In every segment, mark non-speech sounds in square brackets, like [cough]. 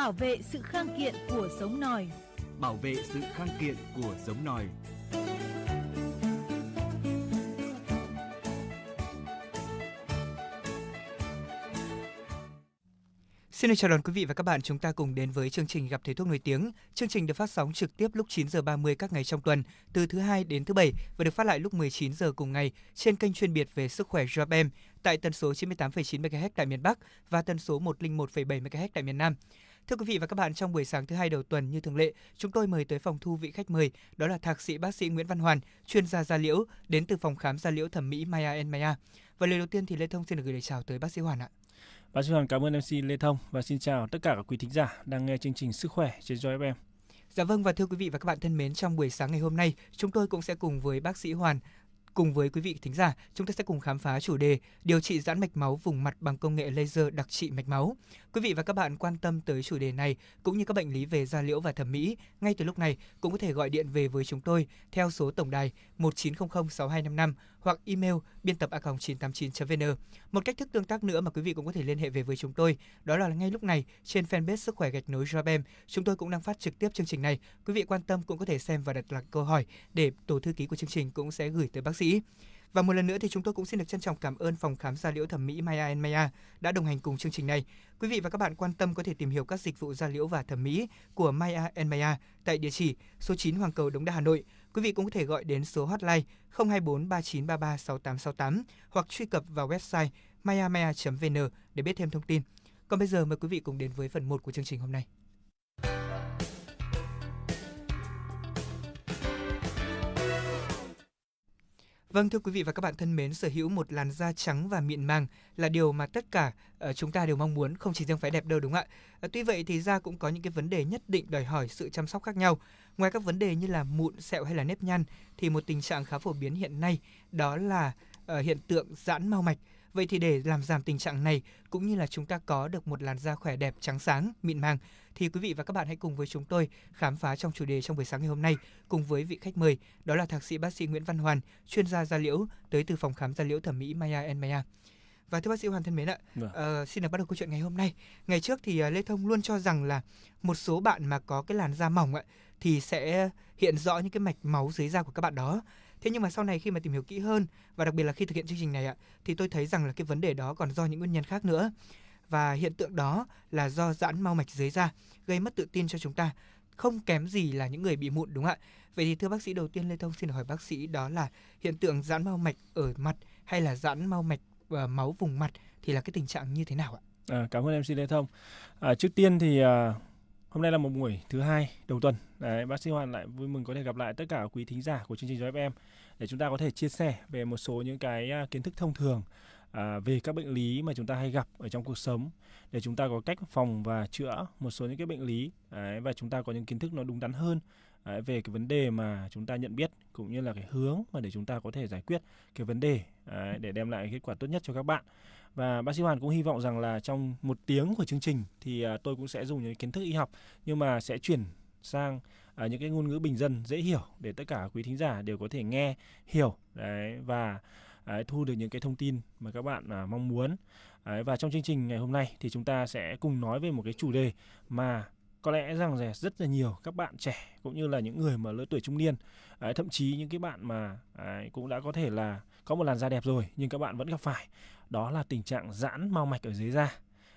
bảo vệ sự khang kiện của giống nòi. Bảo vệ sự khang kiện của giống nòi. Xin chào đón quý vị và các bạn, chúng ta cùng đến với chương trình Gặp thầy thuốc nổi tiếng. Chương trình được phát sóng trực tiếp lúc 9 giờ 30 các ngày trong tuần, từ thứ hai đến thứ bảy và được phát lại lúc 19 giờ cùng ngày trên kênh chuyên biệt về sức khỏe JFM e tại tần số 98,9 MHz tại miền Bắc và tần số 101,7 MHz tại miền Nam. Thưa quý vị và các bạn, trong buổi sáng thứ hai đầu tuần như thường lệ, chúng tôi mời tới phòng thu vị khách mời, đó là thạc sĩ bác sĩ Nguyễn Văn Hoàn, chuyên gia da liễu đến từ phòng khám da liễu thẩm mỹ Maya Maya. Và lời đầu tiên thì Lê Thông xin được gửi lời chào tới bác sĩ Hoàn ạ. Bác sĩ Hoàn cảm ơn MC Lê Thông và xin chào tất cả các quý thính giả đang nghe chương trình Sức khỏe trên Joy FM. Dạ vâng và thưa quý vị và các bạn thân mến, trong buổi sáng ngày hôm nay, chúng tôi cũng sẽ cùng với bác sĩ Hoàn Cùng với quý vị thính giả, chúng ta sẽ cùng khám phá chủ đề điều trị giãn mạch máu vùng mặt bằng công nghệ laser đặc trị mạch máu. Quý vị và các bạn quan tâm tới chủ đề này cũng như các bệnh lý về da liễu và thẩm mỹ, ngay từ lúc này cũng có thể gọi điện về với chúng tôi theo số tổng đài 1900 6255 hoặc email biên tập a989.vn. Một cách thức tương tác nữa mà quý vị cũng có thể liên hệ về với chúng tôi, đó là ngay lúc này trên fanpage Sức khỏe gạch nối Jabem, chúng tôi cũng đang phát trực tiếp chương trình này. Quý vị quan tâm cũng có thể xem và đặt lại câu hỏi để tổ thư ký của chương trình cũng sẽ gửi tới bác sĩ. Và một lần nữa thì chúng tôi cũng xin được trân trọng cảm ơn phòng khám da liễu thẩm mỹ Maya Maya đã đồng hành cùng chương trình này. Quý vị và các bạn quan tâm có thể tìm hiểu các dịch vụ da liễu và thẩm mỹ của Maya Maya tại địa chỉ số 9 Hoàng Cầu Đống Đa Hà Nội Quý vị cũng có thể gọi đến số hotline 024 3933 6868 hoặc truy cập vào website mayamaya.vn để biết thêm thông tin. Còn bây giờ mời quý vị cùng đến với phần 1 của chương trình hôm nay. Vâng thưa quý vị và các bạn thân mến, sở hữu một làn da trắng và mịn màng là điều mà tất cả uh, chúng ta đều mong muốn, không chỉ riêng phải đẹp đâu đúng không ạ? Uh, tuy vậy thì da cũng có những cái vấn đề nhất định đòi hỏi sự chăm sóc khác nhau. Ngoài các vấn đề như là mụn, sẹo hay là nếp nhăn thì một tình trạng khá phổ biến hiện nay đó là uh, hiện tượng giãn mau mạch. Vậy thì để làm giảm tình trạng này cũng như là chúng ta có được một làn da khỏe đẹp, trắng sáng, mịn màng thì quý vị và các bạn hãy cùng với chúng tôi khám phá trong chủ đề trong buổi sáng ngày hôm nay cùng với vị khách mời đó là thạc sĩ bác sĩ Nguyễn Văn Hoàn, chuyên gia da liễu tới từ phòng khám da liễu thẩm mỹ Maya and Maya. Và thưa bác sĩ Hoàn thân mến ạ, vâng. uh, xin được bắt đầu câu chuyện ngày hôm nay. Ngày trước thì uh, Lê Thông luôn cho rằng là một số bạn mà có cái làn da mỏng ạ thì sẽ hiện rõ những cái mạch máu dưới da của các bạn đó. Thế nhưng mà sau này khi mà tìm hiểu kỹ hơn và đặc biệt là khi thực hiện chương trình này ạ thì tôi thấy rằng là cái vấn đề đó còn do những nguyên nhân khác nữa và hiện tượng đó là do giãn mau mạch dưới da gây mất tự tin cho chúng ta không kém gì là những người bị mụn đúng không ạ? Vậy thì thưa bác sĩ đầu tiên Lê Thông xin hỏi bác sĩ đó là hiện tượng giãn mau mạch ở mặt hay là giãn mau mạch và ờ, máu vùng mặt thì là cái tình trạng như thế nào ạ? À, cảm ơn em xin Lê Thông. À, trước tiên thì à, Hôm nay là một buổi thứ hai đầu tuần. Đấy, bác sĩ Hoàn lại vui mừng có thể gặp lại tất cả quý thính giả của chương trình Joy FM để chúng ta có thể chia sẻ về một số những cái à, kiến thức thông thường à, về các bệnh lý mà chúng ta hay gặp ở trong cuộc sống để chúng ta có cách phòng và chữa một số những cái bệnh lý đấy, và chúng ta có những kiến thức nó đúng đắn hơn đấy, à, về cái vấn đề mà chúng ta nhận biết cũng như là cái hướng mà để chúng ta có thể giải quyết cái vấn đề đấy, à, để đem lại kết quả tốt nhất cho các bạn và bác sĩ Hoàn cũng hy vọng rằng là trong một tiếng của chương trình thì à, tôi cũng sẽ dùng những kiến thức y học nhưng mà sẽ chuyển sang à, những cái ngôn ngữ bình dân dễ hiểu để tất cả quý thính giả đều có thể nghe hiểu đấy và à, thu được những cái thông tin mà các bạn mong muốn và trong chương trình ngày hôm nay thì chúng ta sẽ cùng nói về một cái chủ đề mà có lẽ rằng là rất là nhiều các bạn trẻ cũng như là những người mà lứa tuổi trung niên thậm chí những cái bạn mà cũng đã có thể là có một làn da đẹp rồi nhưng các bạn vẫn gặp phải đó là tình trạng giãn mau mạch ở dưới da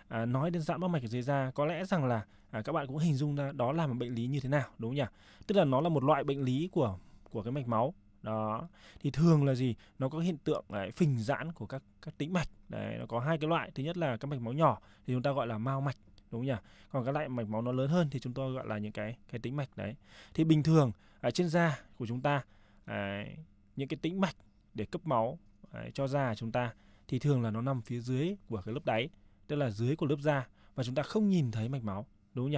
à, nói đến giãn mắc mạch ở dưới da có lẽ rằng là à, các bạn cũng hình dung ra đó là một bệnh lý như thế nào đúng không nhỉ tức là nó là một loại bệnh lý của của cái mạch máu đó thì thường là gì nó có hiện tượng đấy, à, phình giãn của các các tĩnh mạch đấy nó có hai cái loại thứ nhất là các mạch máu nhỏ thì chúng ta gọi là mao mạch đúng không nhỉ còn các loại mạch máu nó lớn hơn thì chúng tôi gọi là những cái cái tĩnh mạch đấy thì bình thường ở à, trên da của chúng ta à, những cái tĩnh mạch để cấp máu à, cho da chúng ta thì thường là nó nằm phía dưới của cái lớp đáy tức là dưới của lớp da và chúng ta không nhìn thấy mạch máu đúng không nhỉ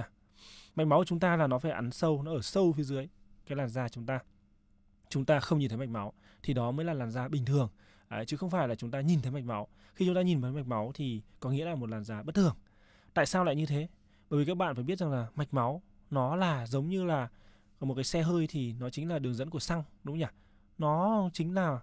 mạch máu của chúng ta là nó phải ắn sâu nó ở sâu phía dưới cái làn da chúng ta chúng ta không nhìn thấy mạch máu thì đó mới là làn da bình thường à, chứ không phải là chúng ta nhìn thấy mạch máu khi chúng ta nhìn thấy mạch máu thì có nghĩa là một làn da bất thường tại sao lại như thế bởi vì các bạn phải biết rằng là mạch máu nó là giống như là một cái xe hơi thì nó chính là đường dẫn của xăng đúng không nhỉ nó chính là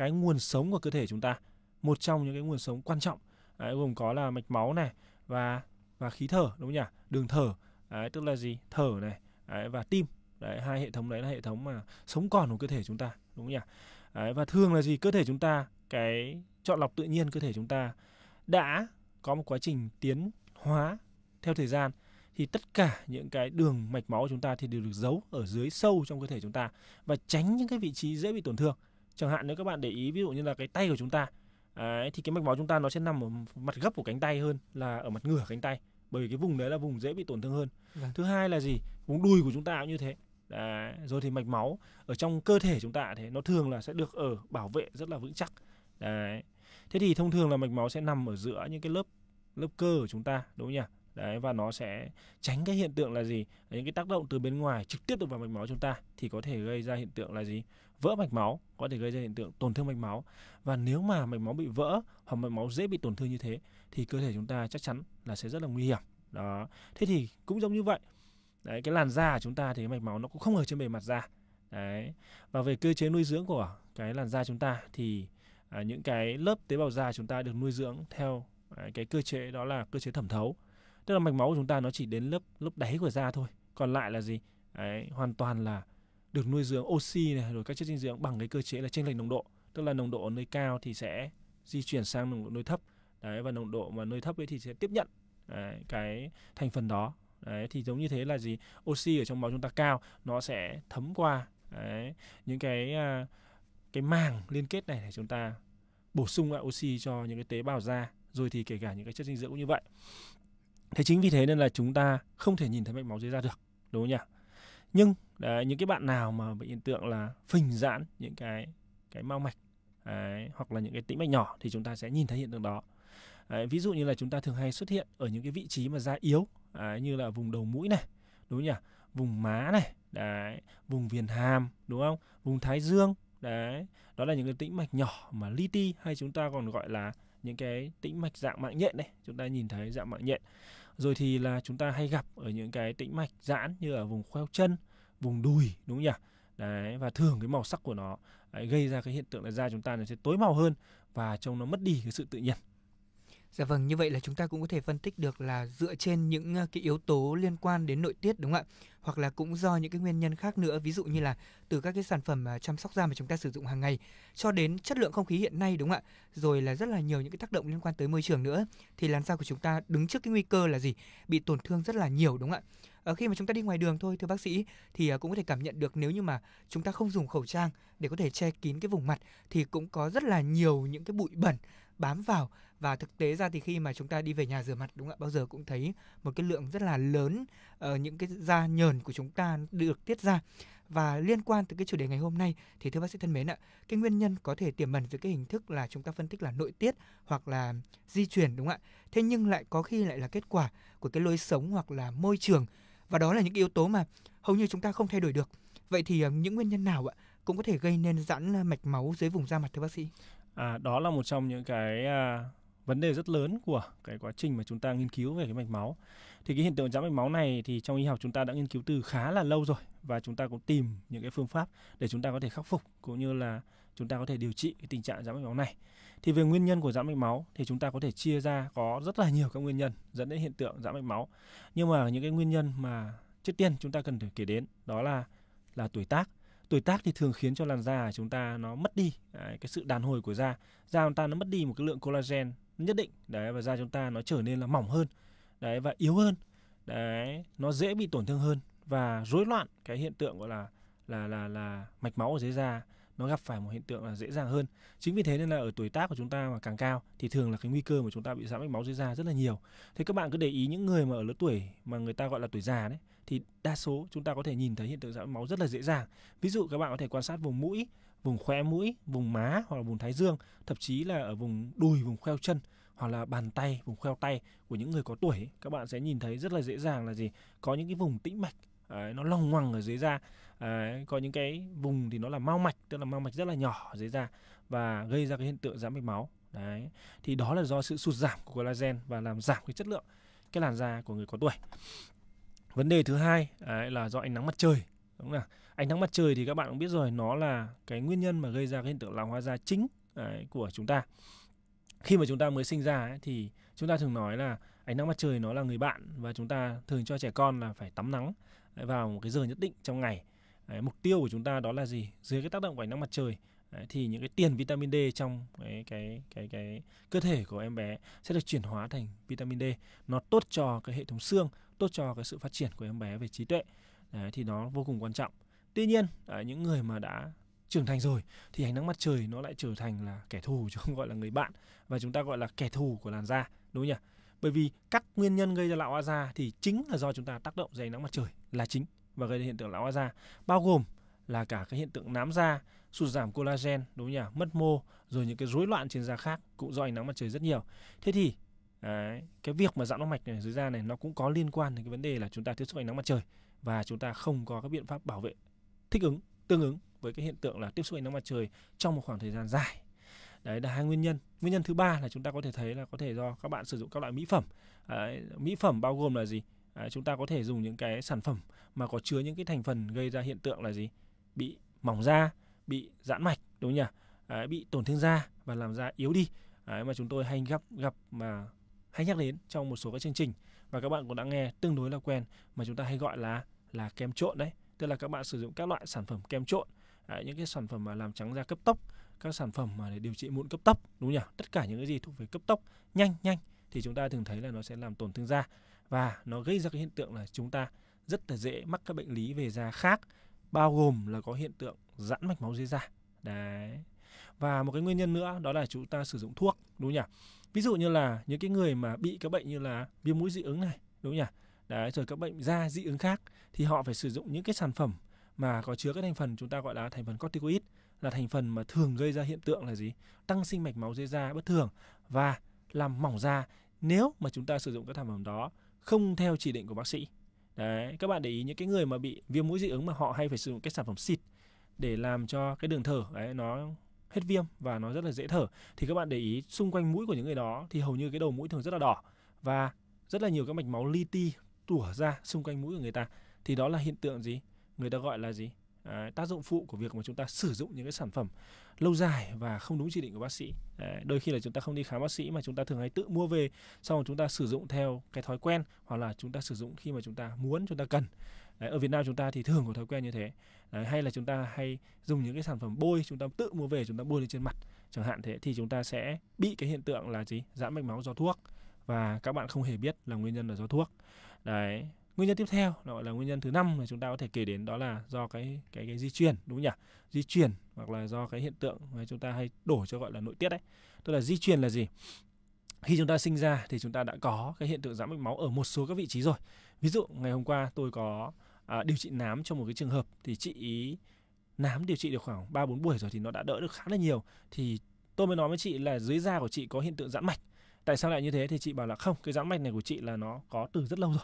cái nguồn sống của cơ thể chúng ta một trong những cái nguồn sống quan trọng đấy, gồm có là mạch máu này và và khí thở đúng không nhỉ đường thở đấy, tức là gì thở này đấy, và tim đấy hai hệ thống đấy là hệ thống mà sống còn của cơ thể chúng ta đúng không nhỉ đấy, và thường là gì cơ thể chúng ta cái chọn lọc tự nhiên cơ thể chúng ta đã có một quá trình tiến hóa theo thời gian thì tất cả những cái đường mạch máu của chúng ta thì đều được giấu ở dưới sâu trong cơ thể chúng ta và tránh những cái vị trí dễ bị tổn thương chẳng hạn nếu các bạn để ý ví dụ như là cái tay của chúng ta Đấy, thì cái mạch máu chúng ta nó sẽ nằm ở mặt gấp của cánh tay hơn là ở mặt ngửa cánh tay bởi vì cái vùng đấy là vùng dễ bị tổn thương hơn vâng. thứ hai là gì vùng đùi của chúng ta cũng như thế Đấy, rồi thì mạch máu ở trong cơ thể chúng ta thì nó thường là sẽ được ở bảo vệ rất là vững chắc đấy thế thì thông thường là mạch máu sẽ nằm ở giữa những cái lớp lớp cơ của chúng ta đúng không nhỉ đấy và nó sẽ tránh cái hiện tượng là gì những cái tác động từ bên ngoài trực tiếp được vào mạch máu chúng ta thì có thể gây ra hiện tượng là gì vỡ mạch máu có thể gây ra hiện tượng tổn thương mạch máu và nếu mà mạch máu bị vỡ hoặc mạch máu dễ bị tổn thương như thế thì cơ thể chúng ta chắc chắn là sẽ rất là nguy hiểm đó thế thì cũng giống như vậy đấy cái làn da của chúng ta thì mạch máu nó cũng không ở trên bề mặt da đấy và về cơ chế nuôi dưỡng của cái làn da chúng ta thì à, những cái lớp tế bào da chúng ta được nuôi dưỡng theo à, cái cơ chế đó là cơ chế thẩm thấu tức là mạch máu của chúng ta nó chỉ đến lớp lớp đáy của da thôi còn lại là gì đấy, hoàn toàn là được nuôi dưỡng oxy này rồi các chất dinh dưỡng bằng cái cơ chế là chênh lệch nồng độ tức là nồng độ ở nơi cao thì sẽ di chuyển sang nồng độ nơi thấp đấy và nồng độ mà nơi thấp ấy thì sẽ tiếp nhận đấy, cái thành phần đó đấy thì giống như thế là gì oxy ở trong máu chúng ta cao nó sẽ thấm qua đấy, những cái à, cái màng liên kết này để chúng ta bổ sung lại oxy cho những cái tế bào da rồi thì kể cả những cái chất dinh dưỡng cũng như vậy thế chính vì thế nên là chúng ta không thể nhìn thấy mạch máu dưới da được đúng không nhỉ nhưng đấy, những cái bạn nào mà bị hiện tượng là phình giãn những cái cái mao mạch đấy, hoặc là những cái tĩnh mạch nhỏ thì chúng ta sẽ nhìn thấy hiện tượng đó đấy, ví dụ như là chúng ta thường hay xuất hiện ở những cái vị trí mà da yếu đấy, như là vùng đầu mũi này đúng nhỉ vùng má này đấy vùng viền hàm đúng không vùng thái dương đấy đó là những cái tĩnh mạch nhỏ mà li ti hay chúng ta còn gọi là những cái tĩnh mạch dạng mạng nhện này chúng ta nhìn thấy dạng mạng nhện rồi thì là chúng ta hay gặp ở những cái tĩnh mạch giãn như ở vùng khoeo chân vùng đùi đúng không nhỉ đấy và thường cái màu sắc của nó đấy, gây ra cái hiện tượng là da chúng ta nó sẽ tối màu hơn và trông nó mất đi cái sự tự nhiên Dạ vâng, như vậy là chúng ta cũng có thể phân tích được là dựa trên những ờ, cái yếu tố liên quan đến nội tiết đúng không ạ? Hoặc là cũng do những cái nguyên nhân khác nữa, ví dụ như là từ các cái sản phẩm ờ, chăm sóc da mà chúng ta sử dụng hàng ngày cho đến chất lượng không khí hiện nay đúng không ạ? Rồi là rất là nhiều những cái tác động liên quan tới môi trường nữa thì làn da của chúng ta đứng trước cái nguy cơ là gì? Bị tổn thương rất là nhiều đúng không ạ? À, khi mà chúng ta đi ngoài đường thôi thưa bác sĩ thì cũng có thể cảm nhận được nếu như mà chúng ta không dùng khẩu trang để có thể che kín cái vùng mặt thì cũng có rất là nhiều những cái bụi bẩn bám vào và thực tế ra thì khi mà chúng ta đi về nhà rửa mặt đúng không ạ bao giờ cũng thấy một cái lượng rất là lớn uh, những cái da nhờn của chúng ta được tiết ra và liên quan tới cái chủ đề ngày hôm nay thì thưa bác sĩ thân mến ạ cái nguyên nhân có thể tiềm ẩn dưới cái hình thức là chúng ta phân tích là nội tiết hoặc là di chuyển đúng không ạ thế nhưng lại có khi lại là kết quả của cái lối sống hoặc là môi trường và đó là những yếu tố mà hầu như chúng ta không thay đổi được vậy thì uh, những nguyên nhân nào ạ cũng có thể gây nên giãn mạch máu dưới vùng da mặt thưa bác sĩ à, đó là một trong những cái à, vấn đề rất lớn của cái quá trình mà chúng ta nghiên cứu về cái mạch máu thì cái hiện tượng giãn mạch máu này thì trong y học chúng ta đã nghiên cứu từ khá là lâu rồi và chúng ta cũng tìm những cái phương pháp để chúng ta có thể khắc phục cũng như là chúng ta có thể điều trị cái tình trạng giãn mạch máu này thì về nguyên nhân của giãn mạch máu thì chúng ta có thể chia ra có rất là nhiều các nguyên nhân dẫn đến hiện tượng giãn mạch máu nhưng mà những cái nguyên nhân mà trước tiên chúng ta cần phải kể đến đó là là tuổi tác tuổi tác thì thường khiến cho làn da của chúng ta nó mất đi đấy, à, cái sự đàn hồi của da da chúng ta nó mất đi một cái lượng collagen nhất định đấy và da chúng ta nó trở nên là mỏng hơn đấy và yếu hơn đấy nó dễ bị tổn thương hơn và rối loạn cái hiện tượng gọi là là là là mạch máu ở dưới da nó gặp phải một hiện tượng là dễ dàng hơn chính vì thế nên là ở tuổi tác của chúng ta mà càng cao thì thường là cái nguy cơ mà chúng ta bị giãn mạch máu dưới da rất là nhiều thế các bạn cứ để ý những người mà ở lứa tuổi mà người ta gọi là tuổi già đấy thì đa số chúng ta có thể nhìn thấy hiện tượng giãn máu rất là dễ dàng. Ví dụ các bạn có thể quan sát vùng mũi, vùng khóe mũi, vùng má hoặc là vùng thái dương, thậm chí là ở vùng đùi, vùng khoeo chân hoặc là bàn tay, vùng khoeo tay của những người có tuổi, các bạn sẽ nhìn thấy rất là dễ dàng là gì? Có những cái vùng tĩnh mạch Đấy, nó lòng ngoằng ở dưới da đấy, có những cái vùng thì nó là mau mạch tức là mau mạch rất là nhỏ ở dưới da và gây ra cái hiện tượng giãn mạch máu đấy thì đó là do sự sụt giảm của collagen và làm giảm cái chất lượng cái làn da của người có tuổi vấn đề thứ hai đấy, là do ánh nắng mặt trời đúng không nào ánh nắng mặt trời thì các bạn cũng biết rồi nó là cái nguyên nhân mà gây ra cái hiện tượng lão hóa da chính đấy, của chúng ta khi mà chúng ta mới sinh ra ấy, thì chúng ta thường nói là ánh nắng mặt trời nó là người bạn và chúng ta thường cho trẻ con là phải tắm nắng vào một cái giờ nhất định trong ngày đấy, mục tiêu của chúng ta đó là gì dưới cái tác động của ánh nắng mặt trời đấy, thì những cái tiền vitamin D trong cái, cái cái cái cơ thể của em bé sẽ được chuyển hóa thành vitamin D nó tốt cho cái hệ thống xương tốt cho cái sự phát triển của em bé về trí tuệ đấy, thì nó vô cùng quan trọng tuy nhiên à, những người mà đã trưởng thành rồi thì ánh nắng mặt trời nó lại trở thành là kẻ thù [laughs] chứ không gọi là người bạn và chúng ta gọi là kẻ thù của làn da đúng không nhỉ bởi vì các nguyên nhân gây ra lão hóa da thì chính là do chúng ta tác động dưới ánh nắng mặt trời là chính và gây ra hiện tượng lão hóa da bao gồm là cả cái hiện tượng nám da sụt giảm collagen đúng không nhỉ mất mô rồi những cái rối loạn trên da khác cũng do ánh nắng mặt trời rất nhiều thế thì Đấy. cái việc mà giãn động mạch này dưới da này nó cũng có liên quan đến cái vấn đề là chúng ta tiếp xúc ánh nắng mặt trời và chúng ta không có các biện pháp bảo vệ thích ứng tương ứng với cái hiện tượng là tiếp xúc ánh nắng mặt trời trong một khoảng thời gian dài đấy là hai nguyên nhân nguyên nhân thứ ba là chúng ta có thể thấy là có thể do các bạn sử dụng các loại mỹ phẩm đấy, mỹ phẩm bao gồm là gì đấy, chúng ta có thể dùng những cái sản phẩm mà có chứa những cái thành phần gây ra hiện tượng là gì bị mỏng da bị giãn mạch đúng không nhỉ đấy, bị tổn thương da và làm da yếu đi đấy, mà chúng tôi hay gặp gặp mà hay nhắc đến trong một số các chương trình và các bạn cũng đã nghe tương đối là quen mà chúng ta hay gọi là là kem trộn đấy tức là các bạn sử dụng các loại sản phẩm kem trộn à, những cái sản phẩm mà làm trắng da cấp tốc các sản phẩm mà để điều trị mụn cấp tốc đúng nhỉ tất cả những cái gì thuộc về cấp tốc nhanh nhanh thì chúng ta thường thấy là nó sẽ làm tổn thương da và nó gây ra cái hiện tượng là chúng ta rất là dễ mắc các bệnh lý về da khác bao gồm là có hiện tượng giãn mạch máu dưới da đấy và một cái nguyên nhân nữa đó là chúng ta sử dụng thuốc đúng nhỉ ví dụ như là những cái người mà bị các bệnh như là viêm mũi dị ứng này đúng nhỉ đấy rồi các bệnh da dị ứng khác thì họ phải sử dụng những cái sản phẩm mà có chứa cái thành phần chúng ta gọi là thành phần corticoid là thành phần mà thường gây ra hiện tượng là gì tăng sinh mạch máu dưới da bất thường và làm mỏng da nếu mà chúng ta sử dụng các sản phẩm đó không theo chỉ định của bác sĩ đấy các bạn để ý những cái người mà bị viêm mũi dị ứng mà họ hay phải sử dụng cái sản phẩm xịt để làm cho cái đường thở ấy nó hết viêm và nó rất là dễ thở thì các bạn để ý xung quanh mũi của những người đó thì hầu như cái đầu mũi thường rất là đỏ và rất là nhiều các mạch máu li ti tủa ra xung quanh mũi của người ta thì đó là hiện tượng gì người ta gọi là gì Đấy, à, tác dụng phụ của việc mà chúng ta sử dụng những cái sản phẩm lâu dài và không đúng chỉ định của bác sĩ Đấy, đôi khi là chúng ta không đi khám bác sĩ mà chúng ta thường hay tự mua về xong rồi chúng ta sử dụng theo cái thói quen hoặc là chúng ta sử dụng khi mà chúng ta muốn chúng ta cần Đấy, ở Việt Nam chúng ta thì thường có thói quen như thế Đấy, hay là chúng ta hay dùng những cái sản phẩm bôi chúng ta tự mua về chúng ta bôi lên trên mặt chẳng hạn thế thì chúng ta sẽ bị cái hiện tượng là gì giãn mạch máu do thuốc và các bạn không hề biết là nguyên nhân là do thuốc đấy nguyên nhân tiếp theo gọi là nguyên nhân thứ năm mà chúng ta có thể kể đến đó là do cái cái cái di truyền đúng không nhỉ di truyền hoặc là do cái hiện tượng mà chúng ta hay đổ cho gọi là nội tiết đấy tức là di truyền là gì khi chúng ta sinh ra thì chúng ta đã có cái hiện tượng giãn mạch máu ở một số các vị trí rồi ví dụ ngày hôm qua tôi có à, điều trị nám trong một cái trường hợp thì chị ý nám điều trị được khoảng 3 4 buổi rồi thì nó đã đỡ được khá là nhiều thì tôi mới nói với chị là dưới da của chị có hiện tượng giãn mạch tại sao lại như thế thì chị bảo là không cái giãn mạch này của chị là nó có từ rất lâu rồi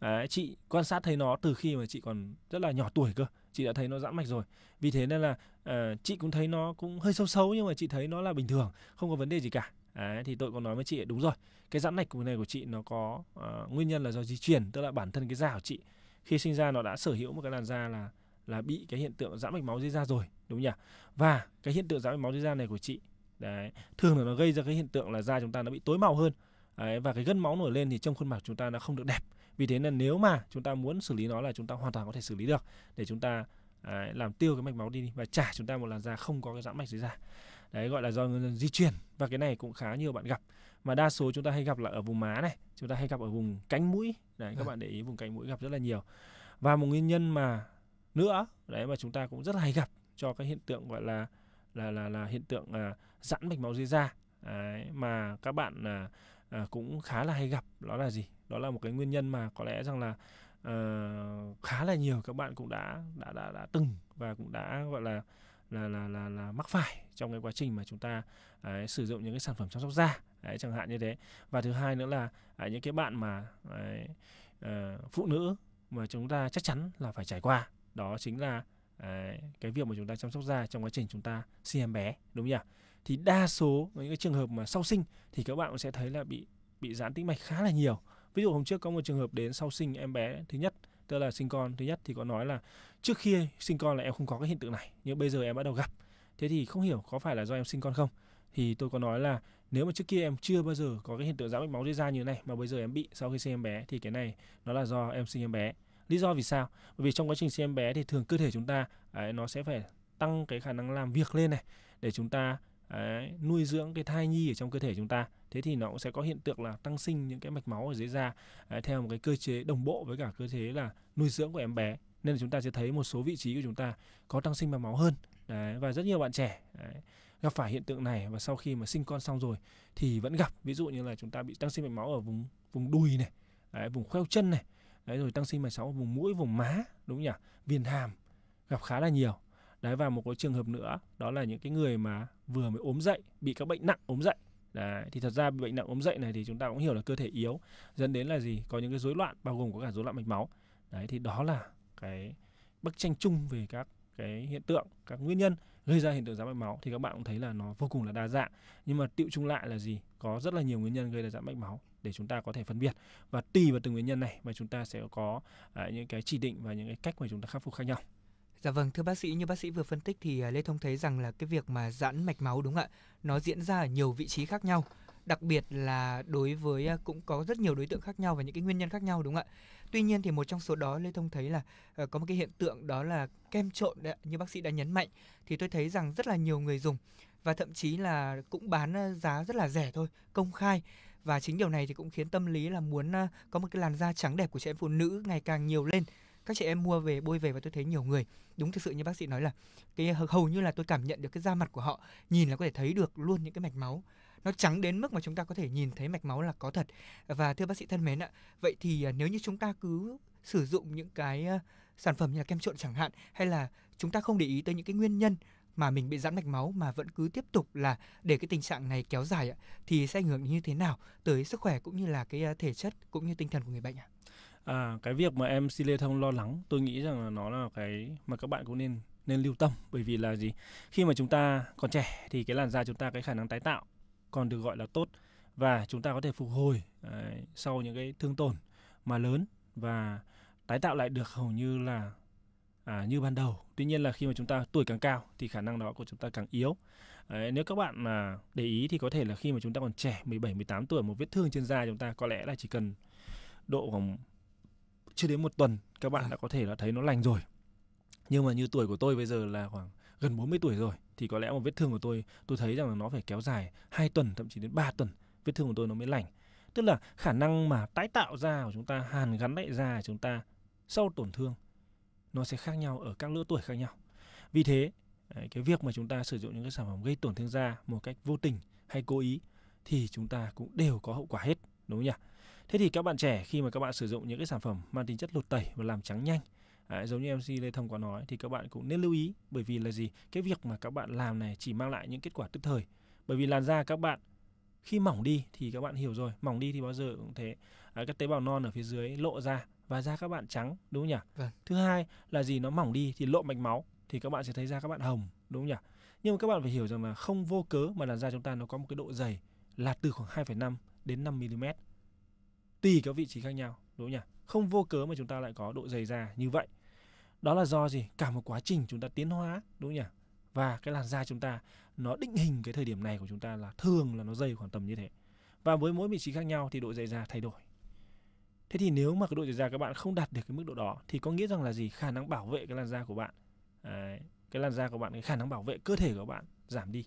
Đấy, chị quan sát thấy nó từ khi mà chị còn rất là nhỏ tuổi cơ chị đã thấy nó giãn mạch rồi vì thế nên là uh, chị cũng thấy nó cũng hơi sâu xấu nhưng mà chị thấy nó là bình thường không có vấn đề gì cả Đấy, thì tôi có nói với chị đúng rồi cái giãn mạch này của chị nó có uh, nguyên nhân là do di truyền tức là bản thân cái da của chị khi sinh ra nó đã sở hữu một cái làn da là là bị cái hiện tượng giãn mạch máu dưới da rồi đúng không nhỉ và cái hiện tượng giãn mạch máu dưới da này của chị đấy thường là nó gây ra cái hiện tượng là da chúng ta nó bị tối màu hơn đấy, và cái gân máu nổi lên thì trong khuôn mặt chúng ta nó không được đẹp vì thế nên nếu mà chúng ta muốn xử lý nó là chúng ta hoàn toàn có thể xử lý được để chúng ta đấy, à, làm tiêu cái mạch máu đi và trả chúng ta một làn da không có cái giãn mạch dưới da đấy gọi là do di chuyển và cái này cũng khá nhiều bạn gặp mà đa số chúng ta hay gặp là ở vùng má này chúng ta hay gặp ở vùng cánh mũi đấy các à. bạn để ý vùng cánh mũi gặp rất là nhiều và một nguyên nhân mà nữa đấy mà chúng ta cũng rất là hay gặp cho cái hiện tượng gọi là là là là hiện tượng à, giãn mạch máu dưới da đấy, mà các bạn à, à, cũng khá là hay gặp đó là gì đó là một cái nguyên nhân mà có lẽ rằng là à, khá là nhiều các bạn cũng đã đã đã, đã từng và cũng đã gọi là là là là, là mắc phải trong cái quá trình mà chúng ta ấy, à, sử dụng những cái sản phẩm chăm sóc da đấy, chẳng hạn như thế và thứ hai nữa là ấy, à, những cái bạn mà ấy, à, uh, phụ nữ mà chúng ta chắc chắn là phải trải qua đó chính là ấy, cái việc mà chúng ta chăm sóc da trong quá trình chúng ta sinh em bé đúng không nhỉ thì đa số những cái trường hợp mà sau sinh thì các bạn cũng sẽ thấy là bị bị giãn tĩnh mạch khá là nhiều ví dụ hôm trước có một trường hợp đến sau sinh em bé thứ nhất tức là sinh con thứ nhất thì có nói là trước khi sinh con là em không có cái hiện tượng này nhưng bây giờ em bắt đầu gặp thế thì không hiểu có phải là do em sinh con không thì tôi có nói là nếu mà trước kia em chưa bao giờ có cái hiện tượng giãn mạch máu dưới da như thế này mà bây giờ em bị sau khi sinh em bé thì cái này nó là do em sinh em bé lý do vì sao bởi vì trong quá trình sinh em bé thì thường cơ thể chúng ta ấy, nó sẽ phải tăng cái khả năng làm việc lên này để chúng ta Đấy, nuôi dưỡng cái thai nhi ở trong cơ thể chúng ta thế thì nó cũng sẽ có hiện tượng là tăng sinh những cái mạch máu ở dưới da đấy, theo một cái cơ chế đồng bộ với cả cơ chế là nuôi dưỡng của em bé nên là chúng ta sẽ thấy một số vị trí của chúng ta có tăng sinh mạch máu hơn đấy, và rất nhiều bạn trẻ đấy, gặp phải hiện tượng này và sau khi mà sinh con xong rồi thì vẫn gặp ví dụ như là chúng ta bị tăng sinh mạch máu ở vùng vùng đùi này đấy, vùng khoeo chân này đấy, rồi tăng sinh mạch máu ở vùng mũi vùng má đúng nhỉ viền hàm gặp khá là nhiều đấy và một cái trường hợp nữa đó là những cái người mà vừa mới ốm dậy bị các bệnh nặng ốm dậy Đấy, thì thật ra bệnh nặng ốm dậy này thì chúng ta cũng hiểu là cơ thể yếu dẫn đến là gì có những cái rối loạn bao gồm có cả rối loạn mạch máu đấy thì đó là cái bức tranh chung về các cái hiện tượng các nguyên nhân gây ra hiện tượng giãn mạch máu thì các bạn cũng thấy là nó vô cùng là đa dạng nhưng mà tiệu chung lại là gì có rất là nhiều nguyên nhân gây ra giãn mạch máu để chúng ta có thể phân biệt và tùy vào từng nguyên nhân này mà chúng ta sẽ có à, những cái chỉ định và những cái cách mà chúng ta khắc phục khác nhau Dạ vâng, thưa bác sĩ, như bác sĩ vừa phân tích thì à, Lê Thông thấy rằng là cái việc mà giãn mạch máu đúng không ạ, nó diễn ra ở nhiều vị trí khác nhau đặc biệt là đối với à, cũng có rất nhiều đối tượng khác nhau và những cái nguyên nhân khác nhau đúng không ạ. Tuy nhiên thì một trong số đó Lê Thông thấy là à, có một cái hiện tượng đó là kem trộn đấy, như bác sĩ đã nhấn mạnh thì tôi thấy rằng rất là nhiều người dùng và thậm chí là cũng bán giá rất là rẻ thôi, công khai và chính điều này thì cũng khiến tâm lý là muốn có một cái làn da trắng đẹp của trẻ em phụ nữ ngày càng nhiều lên các chị em mua về bôi về và tôi thấy nhiều người đúng thực sự như bác sĩ nói là cái hầu như là tôi cảm nhận được cái da mặt của họ nhìn là có thể thấy được luôn những cái mạch máu nó trắng đến mức mà chúng ta có thể nhìn thấy mạch máu là có thật và thưa bác sĩ thân mến ạ vậy thì à, nếu như chúng ta cứ sử dụng những cái à, sản phẩm như là kem trộn chẳng hạn hay là chúng ta không để ý tới những cái nguyên nhân mà mình bị giãn mạch máu mà vẫn cứ tiếp tục là để cái tình trạng này kéo dài ạ thì sẽ ảnh hưởng như thế nào tới sức khỏe cũng như là cái à, thể chất cũng như tinh thần của người bệnh ạ? à, cái việc mà em si lê thông lo lắng tôi nghĩ rằng là nó là cái mà các bạn cũng nên nên lưu tâm bởi vì là gì khi mà chúng ta còn trẻ thì cái làn da chúng ta cái khả năng tái tạo còn được gọi là tốt và chúng ta có thể phục hồi à, sau những cái thương tổn mà lớn và tái tạo lại được hầu như là à, như ban đầu tuy nhiên là khi mà chúng ta tuổi càng cao thì khả năng đó của chúng ta càng yếu Đấy, nếu các bạn mà để ý thì có thể là khi mà chúng ta còn trẻ 17 18 tuổi một vết thương trên da chúng ta có lẽ là chỉ cần độ khoảng chưa đến một tuần các bạn dạ. đã có thể là thấy nó lành rồi nhưng mà như tuổi của tôi bây giờ là khoảng gần 40 tuổi rồi thì có lẽ một vết thương của tôi tôi thấy rằng là nó phải kéo dài 2 tuần thậm chí đến 3 tuần vết thương của tôi nó mới lành tức là khả năng mà tái tạo da của chúng ta hàn gắn lại da của chúng ta sau tổn thương nó sẽ khác nhau ở các lứa tuổi khác nhau vì thế cái việc mà chúng ta sử dụng những cái sản phẩm gây tổn thương da một cách vô tình hay cố ý thì chúng ta cũng đều có hậu quả hết đúng không nhỉ Thế thì các bạn trẻ khi mà các bạn sử dụng những cái sản phẩm mang tính chất lột tẩy và làm trắng nhanh Đấy, giống như MC Lê Thông có nói thì các bạn cũng nên lưu ý bởi vì là gì cái việc mà các bạn làm này chỉ mang lại những kết quả tức thời bởi vì làn da các bạn khi mỏng đi thì các bạn hiểu rồi mỏng đi thì bao giờ cũng thế à, các tế bào non ở phía dưới lộ ra và da các bạn trắng đúng không nhỉ vâng. thứ hai là gì nó mỏng đi thì lộ mạch máu thì các bạn sẽ thấy da các bạn hồng đúng không nhỉ nhưng mà các bạn phải hiểu rằng là không vô cớ mà làn da chúng ta nó có một cái độ dày là từ khoảng 2,5 đến 5 mm tùy các vị trí khác nhau đúng không nhỉ không vô cớ mà chúng ta lại có độ dày da như vậy đó là do gì cả một quá trình chúng ta tiến hóa đúng không nhỉ và cái làn da chúng ta nó định hình cái thời điểm này của chúng ta là thường là nó dày khoảng tầm như thế và với mỗi vị trí khác nhau thì độ dày da thay đổi thế thì nếu mà cái độ dày da các bạn không đạt được cái mức độ đó thì có nghĩa rằng là gì khả năng bảo vệ cái làn da của bạn cái làn da của bạn cái khả năng bảo vệ cơ thể của bạn giảm đi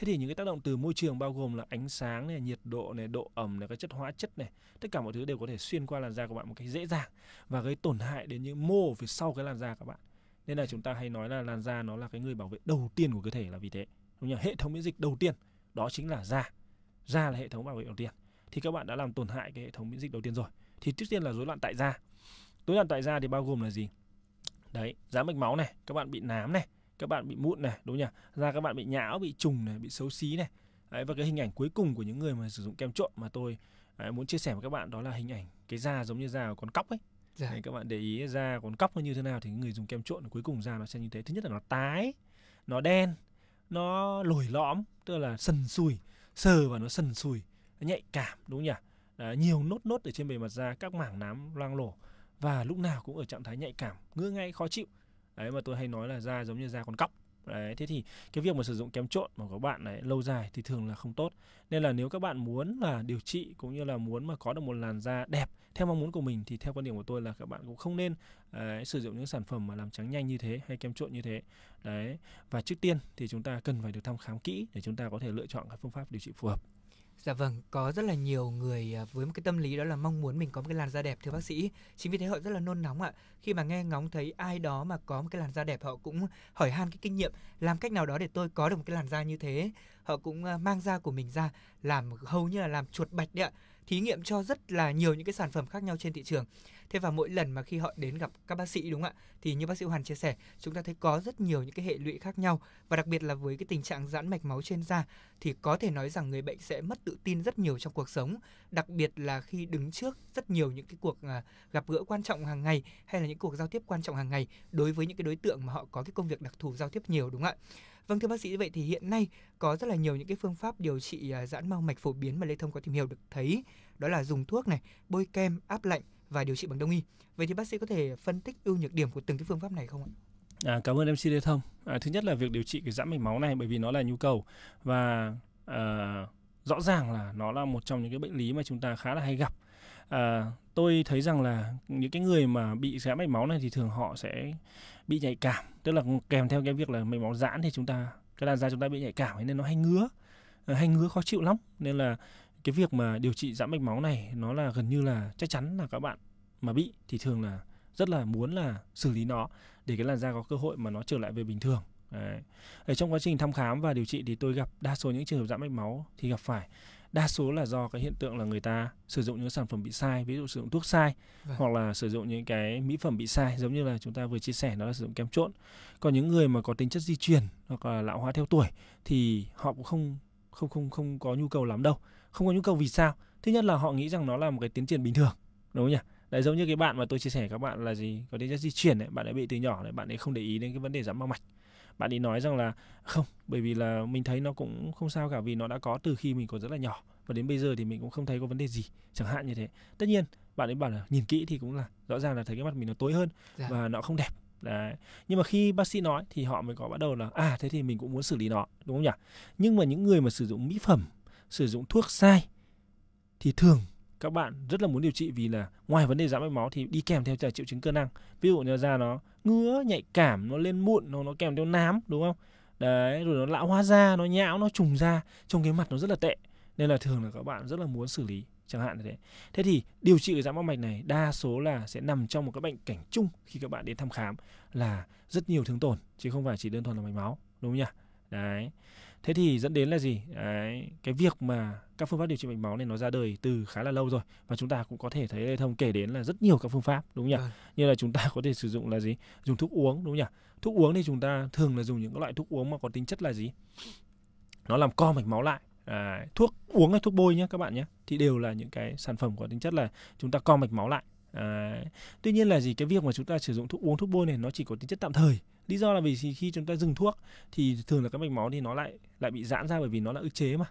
Thế thì những cái tác động từ môi trường bao gồm là ánh sáng này, nhiệt độ này, độ ẩm này, các chất hóa chất này, tất cả mọi thứ đều có thể xuyên qua làn da của bạn một cách dễ dàng và gây tổn hại đến những mô phía sau cái làn da các bạn. Nên là chúng ta hay nói là làn da nó là cái người bảo vệ đầu tiên của cơ thể là vì thế. Đúng nhỉ? Hệ thống miễn dịch đầu tiên đó chính là da. Da là hệ thống bảo vệ đầu tiên. Thì các bạn đã làm tổn hại cái hệ thống miễn dịch đầu tiên rồi. Thì trước tiên là rối loạn tại da. Rối loạn tại da thì bao gồm là gì? Đấy, giãn mạch máu này, các bạn bị nám này, các bạn bị mụn này đúng nhỉ da các bạn bị nhão bị trùng này bị xấu xí này đấy, và cái hình ảnh cuối cùng của những người mà sử dụng kem trộn mà tôi đấy, muốn chia sẻ với các bạn đó là hình ảnh cái da giống như da của con cóc ấy dạ. đấy, các bạn để ý da con cóc nó như thế nào thì người dùng kem trộn cuối cùng da nó sẽ như thế thứ nhất là nó tái nó đen nó lồi lõm tức là sần sùi sờ và nó sần sùi nó nhạy cảm đúng không nhỉ Đấy, nhiều nốt nốt ở trên bề mặt da các mảng nám loang lổ và lúc nào cũng ở trạng thái nhạy cảm ngứa ngay khó chịu đấy mà tôi hay nói là da giống như da con cóc đấy thế thì cái việc mà sử dụng kem trộn mà các bạn này lâu dài thì thường là không tốt nên là nếu các bạn muốn là điều trị cũng như là muốn mà có được một làn da đẹp theo mong muốn của mình thì theo quan điểm của tôi là các bạn cũng không nên đấy, sử dụng những sản phẩm mà làm trắng nhanh như thế hay kem trộn như thế đấy và trước tiên thì chúng ta cần phải được thăm khám kỹ để chúng ta có thể lựa chọn các phương pháp điều trị phù hợp Dạ vâng, có rất là nhiều người à, với một cái tâm lý đó là mong muốn mình có một cái làn da đẹp thưa bác sĩ. Chính vì thế họ rất là nôn nóng ạ. Khi mà nghe ngóng thấy ai đó mà có một cái làn da đẹp họ cũng hỏi han cái kinh nghiệm làm cách nào đó để tôi có được một cái làn da như thế. Họ cũng à, mang da của mình ra làm hầu như là làm chuột bạch đấy ạ. Thí nghiệm cho rất là nhiều những cái sản phẩm khác nhau trên thị trường. Thế và mỗi lần mà khi họ đến gặp các bác sĩ đúng không ạ? Thì như bác sĩ Hoàn chia sẻ, chúng ta thấy có rất nhiều những cái hệ lụy khác nhau và đặc biệt là với cái tình trạng giãn mạch máu trên da thì có thể nói rằng người bệnh sẽ mất tự tin rất nhiều trong cuộc sống, đặc biệt là khi đứng trước rất nhiều những cái cuộc à, gặp gỡ quan trọng hàng ngày hay là những cuộc giao tiếp quan trọng hàng ngày đối với những cái đối tượng mà họ có cái công việc đặc thù giao tiếp nhiều đúng không ạ? Vâng thưa bác sĩ, vậy thì hiện nay có rất là nhiều những cái phương pháp điều trị à, giãn mau mạch phổ biến mà Lê Thông có tìm hiểu được thấy đó là dùng thuốc này, bôi kem, áp lạnh và điều trị bằng đông y. Vậy thì bác sĩ có thể phân tích ưu nhược điểm của từng cái phương pháp này không ạ? À, cảm ơn MC Lê Thông. À, thứ nhất là việc điều trị cái giãn mạch máu này bởi vì nó là nhu cầu và à, rõ ràng là nó là một trong những cái bệnh lý mà chúng ta khá là hay gặp. À, tôi thấy rằng là những cái người mà bị giãn mạch máu này thì thường họ sẽ bị nhạy cảm, tức là kèm theo cái việc là mạch máu giãn thì chúng ta cái làn da chúng ta bị nhạy cảm nên nó hay ngứa à, hay ngứa khó chịu lắm nên là cái việc mà điều trị giãn mạch máu này nó là gần như là chắc chắn là các bạn mà bị thì thường là rất là muốn là xử lý nó để cái làn da có cơ hội mà nó trở lại về bình thường Đấy. Ở trong quá trình thăm khám và điều trị thì tôi gặp đa số những trường hợp giãn mạch máu thì gặp phải đa số là do cái hiện tượng là người ta sử dụng những sản phẩm bị sai ví dụ sử dụng thuốc sai vâng. hoặc là sử dụng những cái mỹ phẩm bị sai giống như là chúng ta vừa chia sẻ đó là sử dụng kem trộn còn những người mà có tính chất di truyền hoặc là lão hóa theo tuổi thì họ cũng không không không không có nhu cầu lắm đâu không có nhu cầu vì sao thứ nhất là họ nghĩ rằng nó là một cái tiến triển bình thường đúng không nhỉ đấy giống như cái bạn mà tôi chia sẻ các bạn là gì có đến di chuyển đấy bạn ấy bị từ nhỏ đấy bạn ấy không để ý đến cái vấn đề giảm bao mạch bạn ấy nói rằng là không bởi vì là mình thấy nó cũng không sao cả vì nó đã có từ khi mình còn rất là nhỏ và đến bây giờ thì mình cũng không thấy có vấn đề gì chẳng hạn như thế tất nhiên bạn ấy bảo là nhìn kỹ thì cũng là rõ ràng là thấy cái mặt mình nó tối hơn dạ. và nó không đẹp Đấy. Nhưng mà khi bác sĩ nói thì họ mới có bắt đầu là à thế thì mình cũng muốn xử lý nó đúng không nhỉ? Nhưng mà những người mà sử dụng mỹ phẩm sử dụng thuốc sai thì thường các bạn rất là muốn điều trị vì là ngoài vấn đề giảm mạch máu thì đi kèm theo triệu chứng cơ năng ví dụ như da nó ngứa nhạy cảm nó lên mụn nó nó kèm theo nám đúng không đấy rồi nó lão hóa da nó nhão nó trùng da trông cái mặt nó rất là tệ nên là thường là các bạn rất là muốn xử lý chẳng hạn như thế thế thì điều trị giảm giãn mạch này đa số là sẽ nằm trong một cái bệnh cảnh chung khi các bạn đến thăm khám là rất nhiều thương tổn chứ không phải chỉ đơn thuần là mạch máu đúng không nhỉ đấy thế thì dẫn đến là gì Đấy, cái việc mà các phương pháp điều trị mạch máu này nó ra đời từ khá là lâu rồi và chúng ta cũng có thể thấy Lê thông kể đến là rất nhiều các phương pháp đúng không nhỉ à. như là chúng ta có thể sử dụng là gì dùng thuốc uống đúng không nhỉ thuốc uống thì chúng ta thường là dùng những loại thuốc uống mà có tính chất là gì nó làm co mạch máu lại à, thuốc uống hay thuốc bôi nhé các bạn nhé thì đều là những cái sản phẩm có tính chất là chúng ta co mạch máu lại À, tuy nhiên là gì cái việc mà chúng ta sử dụng thuốc uống thuốc bôi này nó chỉ có tính chất tạm thời lý do là vì khi chúng ta dừng thuốc thì thường là cái mạch máu thì nó lại lại bị giãn ra bởi vì nó là ức chế mà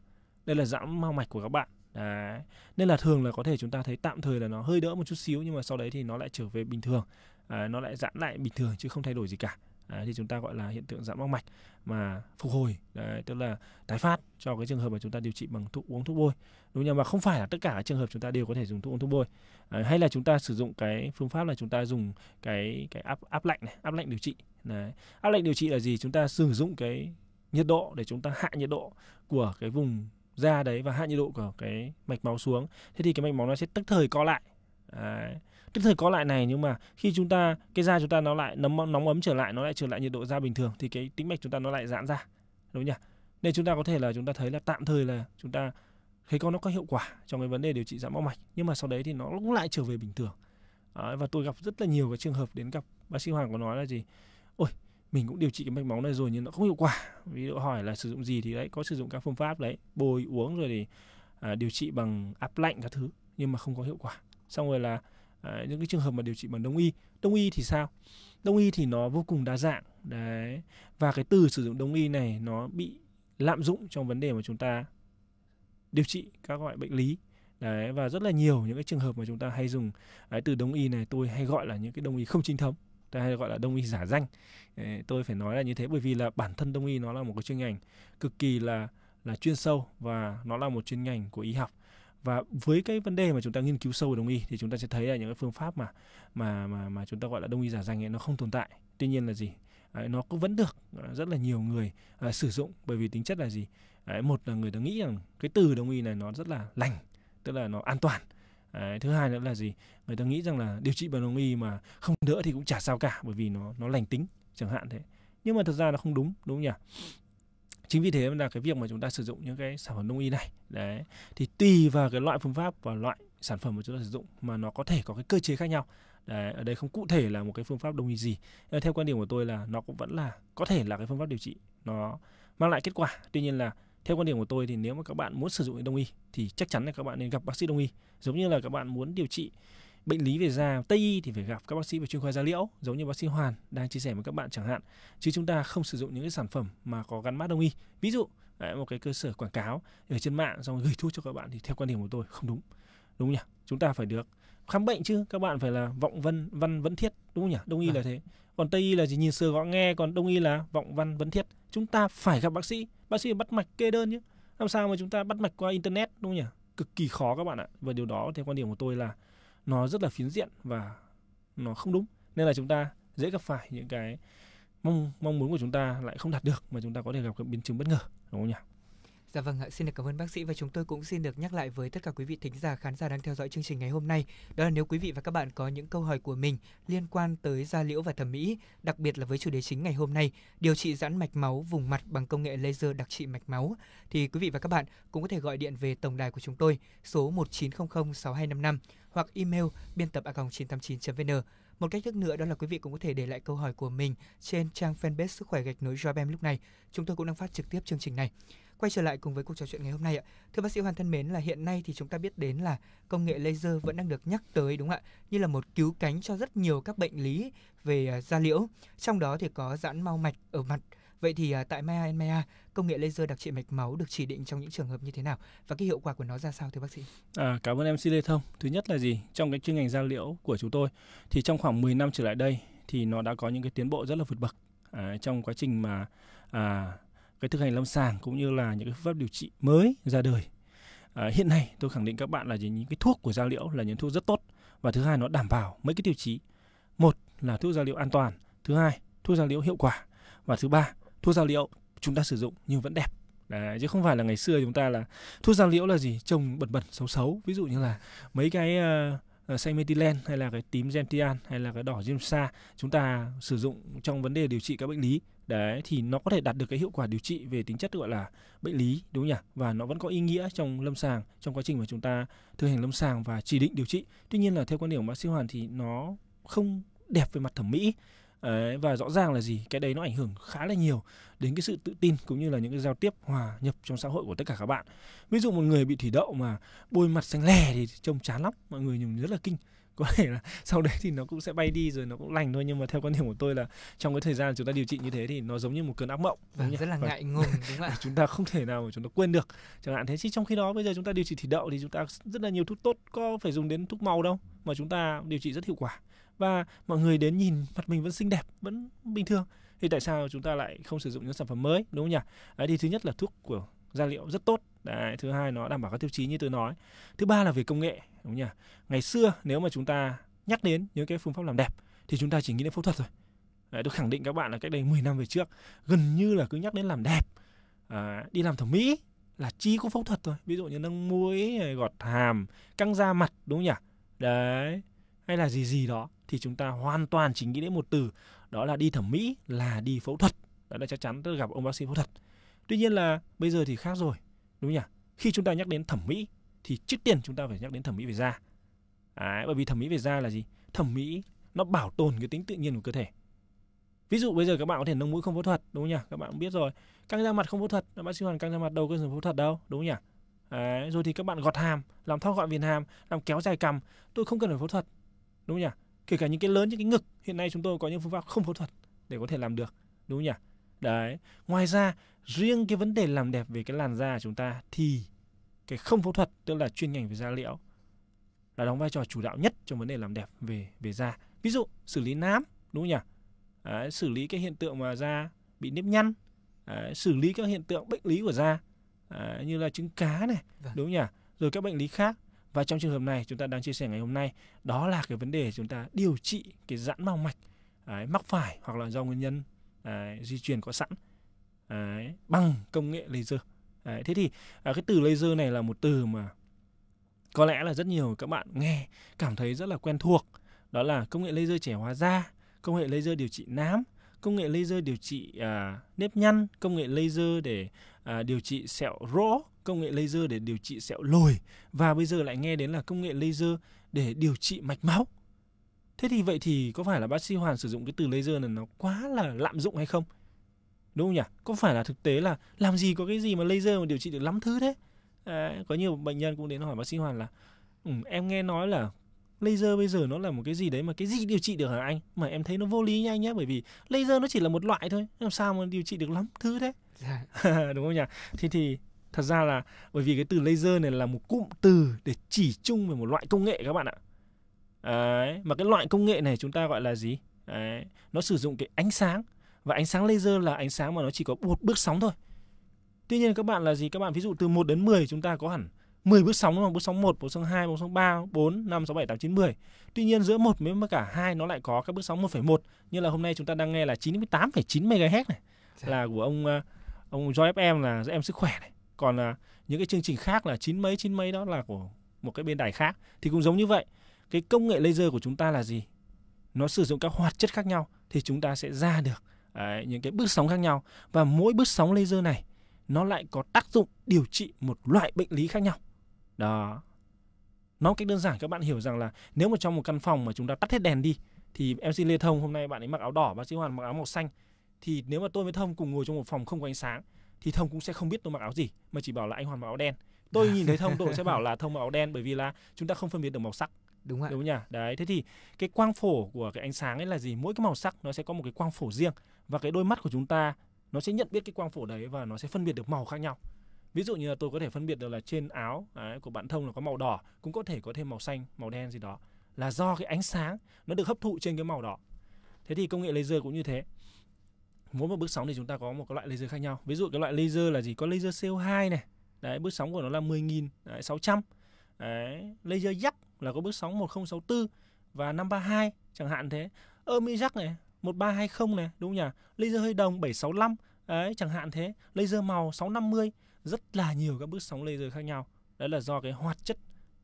đây là giãn mau mạch của các bạn Đấy. nên là thường là có thể chúng ta thấy tạm thời là nó hơi đỡ một chút xíu nhưng mà sau đấy thì nó lại trở về bình thường à, nó lại giãn lại bình thường chứ không thay đổi gì cả Đấy, thì chúng ta gọi là hiện tượng giãn mắc mạch mà phục hồi đấy, tức là tái phát cho cái trường hợp mà chúng ta điều trị bằng thuốc uống thuốc bôi đúng không? Và không phải là tất cả các trường hợp chúng ta đều có thể dùng thuốc uống thuốc bôi. À, hay là chúng ta sử dụng cái phương pháp là chúng ta dùng cái cái áp áp lạnh này, áp lạnh điều trị. Đấy. Áp lạnh điều trị là gì? Chúng ta sử dụng cái nhiệt độ để chúng ta hạ nhiệt độ của cái vùng da đấy và hạ nhiệt độ của cái mạch máu xuống. Thế thì cái mạch máu nó sẽ tức thời co lại. Đấy. Tức thời co lại này nhưng mà khi chúng ta cái da chúng ta nó lại nóng nóng ấm trở lại, nó lại trở lại nhiệt độ da bình thường thì cái tĩnh mạch chúng ta nó lại giãn ra. Đúng nhỉ? Nên chúng ta có thể là chúng ta thấy là tạm thời là chúng ta thấy con nó có hiệu quả trong cái vấn đề điều trị giãn máu mạch nhưng mà sau đấy thì nó cũng lại trở về bình thường à, và tôi gặp rất là nhiều cái trường hợp đến gặp bác sĩ hoàng có nói là gì ôi mình cũng điều trị cái mạch máu này rồi nhưng nó không hiệu quả ví dụ hỏi là sử dụng gì thì đấy có sử dụng các phương pháp đấy bôi uống rồi thì à, điều trị bằng áp lạnh các thứ nhưng mà không có hiệu quả xong rồi là à, những cái trường hợp mà điều trị bằng đông y đông y thì sao đông y thì nó vô cùng đa dạng đấy và cái từ sử dụng đông y này nó bị lạm dụng trong vấn đề mà chúng ta điều trị các loại bệnh lý đấy và rất là nhiều những cái trường hợp mà chúng ta hay dùng đấy, từ đông y này tôi hay gọi là những cái đông y không chính thống ta hay gọi là đông y giả danh đấy, tôi phải nói là như thế bởi vì là bản thân đông y nó là một cái chuyên ngành cực kỳ là là chuyên sâu và nó là một chuyên ngành của y học và với cái vấn đề mà chúng ta nghiên cứu sâu ở đông y thì chúng ta sẽ thấy là những cái phương pháp mà mà mà mà chúng ta gọi là đông y giả danh ấy nó không tồn tại tuy nhiên là gì nó cũng vẫn được ờ, rất là nhiều người ờ, sử dụng bởi vì tính chất là gì đấy, một là người ta nghĩ rằng cái từ đông y này nó rất là lành tức là nó an toàn Đấy, thứ hai nữa là gì người ta nghĩ rằng là điều trị bằng đông y mà không đỡ thì cũng chả sao cả bởi vì nó nó lành tính chẳng hạn thế nhưng mà thật ra nó không đúng đúng không nhỉ chính vì thế là cái việc mà chúng ta sử dụng những cái sản phẩm đông y này đấy thì tùy vào cái loại phương pháp và loại sản phẩm mà chúng ta sử dụng mà nó có thể có cái cơ chế khác nhau đấy ở đây không cụ thể là một cái phương pháp đông y gì ờ, theo quan điểm của tôi là nó cũng vẫn là có thể là cái phương pháp điều trị nó mang lại kết quả tuy nhiên là theo quan điểm của tôi thì nếu mà các bạn muốn sử dụng đông y thì chắc chắn là các bạn nên gặp bác sĩ đông y giống như là các bạn muốn điều trị bệnh lý về da tây y thì phải gặp các bác sĩ về chuyên khoa da liễu giống như bác sĩ hoàn đang chia sẻ với các bạn chẳng hạn chứ chúng ta không sử dụng những cái sản phẩm mà có gắn mát đông y ví dụ một cái cơ sở quảng cáo ở trên mạng xong gửi thuốc cho các bạn thì theo quan điểm của tôi không đúng đúng nhỉ chúng ta phải được khám bệnh chứ các bạn phải là vọng vân văn vấn thiết đúng không nhỉ đông y à. là thế còn tây y là chỉ nhìn sờ gõ nghe còn đông y là vọng văn vấn thiết chúng ta phải gặp bác sĩ bác sĩ bắt mạch kê đơn chứ làm sao mà chúng ta bắt mạch qua internet đúng không nhỉ cực kỳ khó các bạn ạ và điều đó theo quan điểm của tôi là nó rất là phiến diện và nó không đúng nên là chúng ta dễ gặp phải những cái mong mong muốn của chúng ta lại không đạt được mà chúng ta có thể gặp các biến chứng bất ngờ đúng không nhỉ Dạ vâng ạ, xin được cảm ơn bác sĩ và chúng tôi cũng xin được nhắc lại với tất cả quý vị thính giả khán giả đang theo dõi chương trình ngày hôm nay, đó là nếu quý vị và các bạn có những câu hỏi của mình liên quan tới da liễu và thẩm mỹ, đặc biệt là với chủ đề chính ngày hôm nay, điều trị giãn mạch máu vùng mặt bằng công nghệ laser đặc trị mạch máu thì quý vị và các bạn cũng có thể gọi điện về tổng đài của chúng tôi số 19006255 hoặc email biên tập a989.vn. Một cách thức nữa đó là quý vị cũng có thể để lại câu hỏi của mình trên trang fanpage sức khỏe gạch nối Joabem lúc này. Chúng tôi cũng đang phát trực tiếp chương trình này. Quay trở lại cùng với cuộc trò chuyện ngày hôm nay ạ. Thưa bác sĩ Hoàn thân mến là hiện nay thì chúng ta biết đến là công nghệ laser vẫn đang được nhắc tới đúng không ạ? Như là một cứu cánh cho rất nhiều các bệnh lý về à, da liễu, trong đó thì có giãn mau mạch ở mặt. Vậy thì à, tại Maya Maya, công nghệ laser đặc trị mạch máu được chỉ định trong những trường hợp như thế nào và cái hiệu quả của nó ra sao thưa bác sĩ? À, cảm ơn MC Lê Thông. Thứ nhất là gì? Trong cái chuyên ngành da liễu của chúng tôi thì trong khoảng 10 năm trở lại đây thì nó đã có những cái tiến bộ rất là vượt bậc à, trong quá trình mà à, cái thực hành lâm sàng cũng như là những cái phương pháp điều trị mới ra đời à, hiện nay tôi khẳng định các bạn là những cái thuốc của da liễu là những thuốc rất tốt và thứ hai nó đảm bảo mấy cái tiêu chí một là thuốc da liễu an toàn thứ hai thuốc da liễu hiệu quả và thứ ba thuốc da liễu chúng ta sử dụng nhưng vẫn đẹp Đấy, chứ không phải là ngày xưa chúng ta là thuốc da liễu là gì trông bẩn bẩn xấu xấu ví dụ như là mấy cái uh, ờ, xanh ờ, metilen hay là cái tím gentian hay là cái đỏ gemsa chúng ta sử dụng trong vấn đề điều trị các bệnh lý đấy thì nó có thể đạt được cái hiệu quả điều trị về tính chất gọi là bệnh lý đúng không nhỉ và nó vẫn có ý nghĩa trong lâm sàng trong quá trình mà chúng ta thực hành lâm sàng và chỉ định điều trị tuy nhiên là theo quan điểm của bác sĩ hoàn thì nó không đẹp về mặt thẩm mỹ Đấy, và rõ ràng là gì cái đấy nó ảnh hưởng khá là nhiều đến cái sự tự tin cũng như là những cái giao tiếp hòa nhập trong xã hội của tất cả các bạn ví dụ một người bị thủy đậu mà bôi mặt xanh lè thì trông chán lắm mọi người nhìn rất là kinh [laughs] có thể là sau đấy thì nó cũng sẽ bay đi rồi nó cũng lành thôi nhưng mà theo quan điểm của tôi là trong cái thời gian chúng ta điều trị như thế thì nó giống như một cơn ác mộng vâng, rất là và, ngại ngùng đúng không ạ [laughs] chúng ta không thể nào mà chúng ta quên được chẳng hạn thế chứ trong khi đó bây giờ chúng ta điều trị thủy đậu thì chúng ta rất là nhiều thuốc tốt có phải dùng đến thuốc màu đâu mà chúng ta điều trị rất hiệu quả và mọi người đến nhìn mặt mình vẫn xinh đẹp vẫn bình thường thì tại sao chúng ta lại không sử dụng những sản phẩm mới đúng không nhỉ đấy thì thứ nhất là thuốc của gia liệu rất tốt Đấy, thứ hai nó đảm bảo các tiêu chí như tôi nói thứ ba là về công nghệ đúng nhỉ ngày xưa nếu mà chúng ta nhắc đến những cái phương pháp làm đẹp thì chúng ta chỉ nghĩ đến phẫu thuật thôi. Đấy, tôi khẳng định các bạn là cách đây 10 năm về trước gần như là cứ nhắc đến làm đẹp à, đi làm thẩm mỹ là chi có phẫu thuật thôi. ví dụ như nâng mũi gọt hàm căng da mặt đúng không nhỉ đấy hay là gì gì đó thì chúng ta hoàn toàn chỉ nghĩ đến một từ đó là đi thẩm mỹ là đi phẫu thuật đó là chắc chắn tôi gặp ông bác sĩ phẫu thuật tuy nhiên là bây giờ thì khác rồi đúng không nhỉ khi chúng ta nhắc đến thẩm mỹ thì trước tiên chúng ta phải nhắc đến thẩm mỹ về da À, bởi vì thẩm mỹ về da là gì thẩm mỹ nó bảo tồn cái tính tự nhiên của cơ thể ví dụ bây giờ các bạn có thể nâng mũi không phẫu thuật đúng không nhỉ các bạn cũng biết rồi căng da mặt không phẫu thuật bác sĩ hoàn căng da mặt đâu có dùng phẫu thuật đâu đúng không nhỉ À, rồi thì các bạn gọt hàm làm thao gọn viền hàm làm kéo dài cằm tôi không cần phải phẫu thuật đúng không nhỉ kể cả những cái lớn những cái ngực hiện nay chúng tôi có những phương pháp không phẫu thuật để có thể làm được đúng không nhỉ đấy ngoài ra riêng cái vấn đề làm đẹp về cái làn da của chúng ta thì cái không phẫu thuật tức là chuyên ngành về da liễu là đóng vai trò chủ đạo nhất trong vấn đề làm đẹp về về da ví dụ xử lý nám đúng không nhỉ Đấy, xử lý cái hiện tượng mà da bị nếp nhăn Đấy, xử lý các hiện tượng bệnh lý của da Đấy, như là trứng cá này vâng. đúng không nhỉ rồi các bệnh lý khác và trong trường hợp này chúng ta đang chia sẻ ngày hôm nay đó là cái vấn đề chúng ta điều trị cái giãn mao mạch Đấy, mắc phải hoặc là do nguyên nhân Đấy, di truyền có sẵn Đấy, bằng công nghệ laser Đấy, thế thì à, cái từ laser này là một từ mà có lẽ là rất nhiều các bạn nghe cảm thấy rất là quen thuộc đó là công nghệ laser trẻ hóa da công nghệ laser điều trị nám công nghệ laser điều trị à, nếp nhăn công nghệ laser để à, điều trị sẹo rỗ công nghệ laser để điều trị sẹo lồi và bây giờ lại nghe đến là công nghệ laser để điều trị mạch máu thế thì vậy thì có phải là bác sĩ hoàn sử dụng cái từ laser này nó quá là lạm dụng hay không đúng không nhỉ có phải là thực tế là làm gì có cái gì mà laser mà điều trị được lắm thứ thế à, có nhiều bệnh nhân cũng đến hỏi bác sĩ hoàn là ừ, em nghe nói là laser bây giờ nó là một cái gì đấy mà cái gì điều trị được hả anh mà em thấy nó vô lý nha anh nhé bởi vì laser nó chỉ là một loại thôi làm sao mà điều trị được lắm thứ thế dạ. [laughs] đúng không nhỉ thì thì thật ra là bởi vì cái từ laser này là một cụm từ để chỉ chung về một loại công nghệ các bạn ạ đấy, mà cái loại công nghệ này chúng ta gọi là gì đấy, nó sử dụng cái ánh sáng và ánh sáng laser là ánh sáng mà nó chỉ có một bước sóng thôi tuy nhiên các bạn là gì các bạn ví dụ từ 1 đến 10 chúng ta có hẳn 10 bước sóng đúng không? Bước sóng 1, bước sóng 2, bước sóng 3, 4, 5, 6, 7, 8, 9, 10. Tuy nhiên giữa 1 với cả 2 nó lại có các bước sóng 1,1 như là hôm nay chúng ta đang nghe là 98,9 MHz này dạ. là của ông ờ, ông Joy FM là em sức khỏe này. Còn là ờ, những cái chương trình khác là chín mấy chín mấy đó là của một cái bên đài khác thì cũng giống như vậy. Cái công nghệ laser của chúng ta là gì? Nó sử dụng các hoạt chất khác nhau thì chúng ta sẽ ra được Đấy, những cái bước sóng khác nhau và mỗi bước sóng laser này nó lại có tác dụng điều trị một loại bệnh lý khác nhau. Đó. Nói cách đơn giản các bạn hiểu rằng là nếu mà trong một căn phòng mà chúng ta tắt hết đèn đi thì MC Lê Thông hôm nay bạn ấy mặc áo đỏ, bác sĩ Hoàn mặc áo màu xanh thì nếu mà tôi với Thông cùng ngồi trong một phòng không có ánh sáng thì Thông cũng sẽ không biết tôi mặc áo gì mà chỉ bảo là anh Hoàn mặc áo đen. Tôi nhìn thấy Thông tôi sẽ bảo là Thông mặc áo đen bởi vì là chúng ta không phân biệt được màu sắc đúng không đúng nhỉ đấy thế thì cái quang phổ của cái ánh sáng ấy là gì mỗi cái màu sắc nó sẽ có một cái quang phổ riêng và cái đôi mắt của chúng ta nó sẽ nhận biết cái quang phổ đấy và nó sẽ phân biệt được màu khác nhau ví dụ như là tôi có thể phân biệt được là trên áo ấy, của bạn thông là có màu đỏ cũng có thể có thêm màu xanh màu đen gì đó là do cái ánh sáng nó được hấp thụ trên cái màu đỏ thế thì công nghệ laser cũng như thế mỗi một bước sóng thì chúng ta có một cái loại laser khác nhau ví dụ cái loại laser là gì có laser CO2 này đấy bước sóng của nó là 10.600 đấy laser yak là có bước sóng 1064 và 532 chẳng hạn thế Ermi mi này 1320 này đúng không nhỉ? Laser hơi đồng 765 ấy chẳng hạn thế, laser màu 650 rất là nhiều các bước sóng laser khác nhau. Đấy là do cái hoạt chất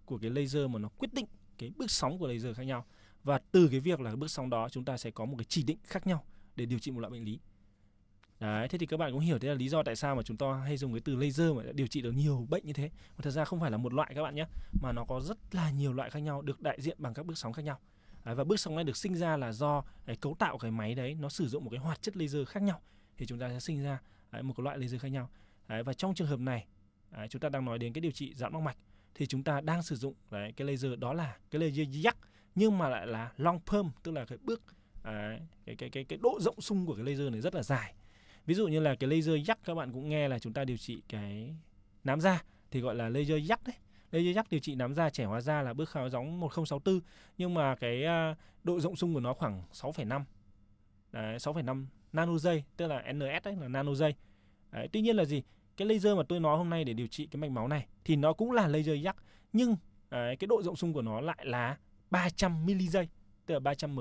của cái laser mà nó quyết định cái bước sóng của laser khác nhau. Và từ cái việc là cái bước sóng đó chúng ta sẽ có một cái chỉ định khác nhau để điều trị một loại bệnh lý. Đấy, thế thì các bạn cũng hiểu thế là lý do tại sao mà chúng ta hay dùng cái từ laser mà điều trị được nhiều bệnh như thế. Mà thật ra không phải là một loại các bạn nhé, mà nó có rất là nhiều loại khác nhau được đại diện bằng các bước sóng khác nhau và bước sóng này được sinh ra là do cái cấu tạo cái máy đấy nó sử dụng một cái hoạt chất laser khác nhau thì chúng ta sẽ sinh ra một cái loại laser khác nhau và trong trường hợp này chúng ta đang nói đến cái điều trị giãn mạch thì chúng ta đang sử dụng đấy, cái laser đó là cái laser dắt nhưng mà lại là long perm tức là cái bước đấy, cái cái cái cái độ rộng sung của cái laser này rất là dài ví dụ như là cái laser dắt các bạn cũng nghe là chúng ta điều trị cái nám da thì gọi là laser dắt đấy laser Radiojack điều trị nám da trẻ hóa da là bước khá giống 1064 nhưng mà cái à, độ rộng sung của nó khoảng 6,5 đấy, 6,5 nano giây tức là NS đấy là nano giây đấy, tuy nhiên là gì cái laser mà tôi nói hôm nay để điều trị cái mạch máu này thì nó cũng là laser yak nhưng đấy, cái độ rộng sung của nó lại là 300 mili giây tức là 300 ms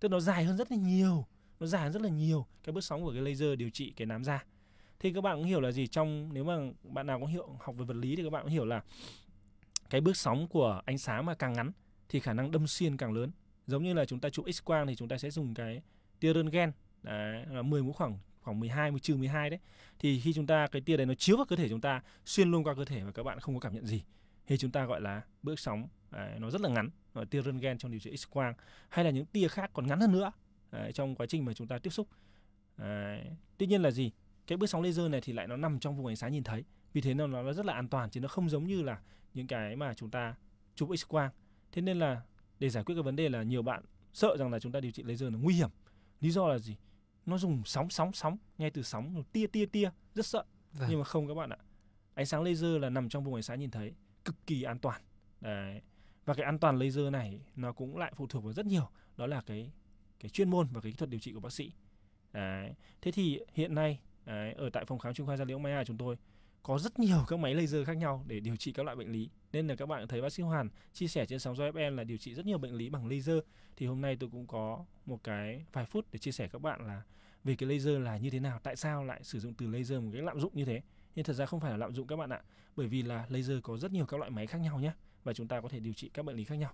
tức là nó dài hơn rất là nhiều nó dài hơn rất là nhiều cái bước sóng của cái laser điều trị cái nám da thì các bạn cũng hiểu là gì trong nếu mà bạn nào cũng hiểu học về vật lý thì các bạn cũng hiểu là cái bước sóng của ánh sáng mà càng ngắn thì khả năng đâm xuyên càng lớn giống như là chúng ta chụp x quang thì chúng ta sẽ dùng cái tia röntgen đấy là 10 mũi khoảng khoảng 12 mũ trừ 12 đấy thì khi chúng ta cái tia đấy nó chiếu vào cơ thể chúng ta xuyên luôn qua cơ thể và các bạn không có cảm nhận gì thì chúng ta gọi là bước sóng đấy, nó rất là ngắn và tia gen trong điều trị x quang hay là những tia khác còn ngắn hơn nữa đấy, trong quá trình mà chúng ta tiếp xúc đấy. tuy nhiên là gì cái bước sóng laser này thì lại nó nằm trong vùng ánh sáng nhìn thấy vì thế nên nó rất là an toàn chứ nó không giống như là những cái mà chúng ta chụp x quang thế nên là để giải quyết cái vấn đề là nhiều bạn sợ rằng là chúng ta điều trị laser nó nguy hiểm lý do là gì nó dùng sóng sóng sóng ngay từ sóng tia tia tia rất sợ vâng. nhưng mà không các bạn ạ ánh sáng laser là nằm trong vùng ánh sáng nhìn thấy cực kỳ an toàn đấy và cái an toàn laser này nó cũng lại phụ thuộc vào rất nhiều đó là cái cái chuyên môn và cái kỹ thuật điều trị của bác sĩ đấy thế thì hiện nay Đấy, ở tại phòng khám chuyên khoa da liễu Maya chúng tôi có rất nhiều các máy laser khác nhau để điều trị các loại bệnh lý. Nên là các bạn thấy bác sĩ Hoàn chia sẻ trên sóng do là điều trị rất nhiều bệnh lý bằng laser. Thì hôm nay tôi cũng có một cái vài phút để chia sẻ các bạn là về cái laser là như thế nào, tại sao lại sử dụng từ laser một cái lạm dụng như thế. Nhưng thật ra không phải là lạm dụng các bạn ạ, bởi vì là laser có rất nhiều các loại máy khác nhau nhé và chúng ta có thể điều trị các bệnh lý khác nhau.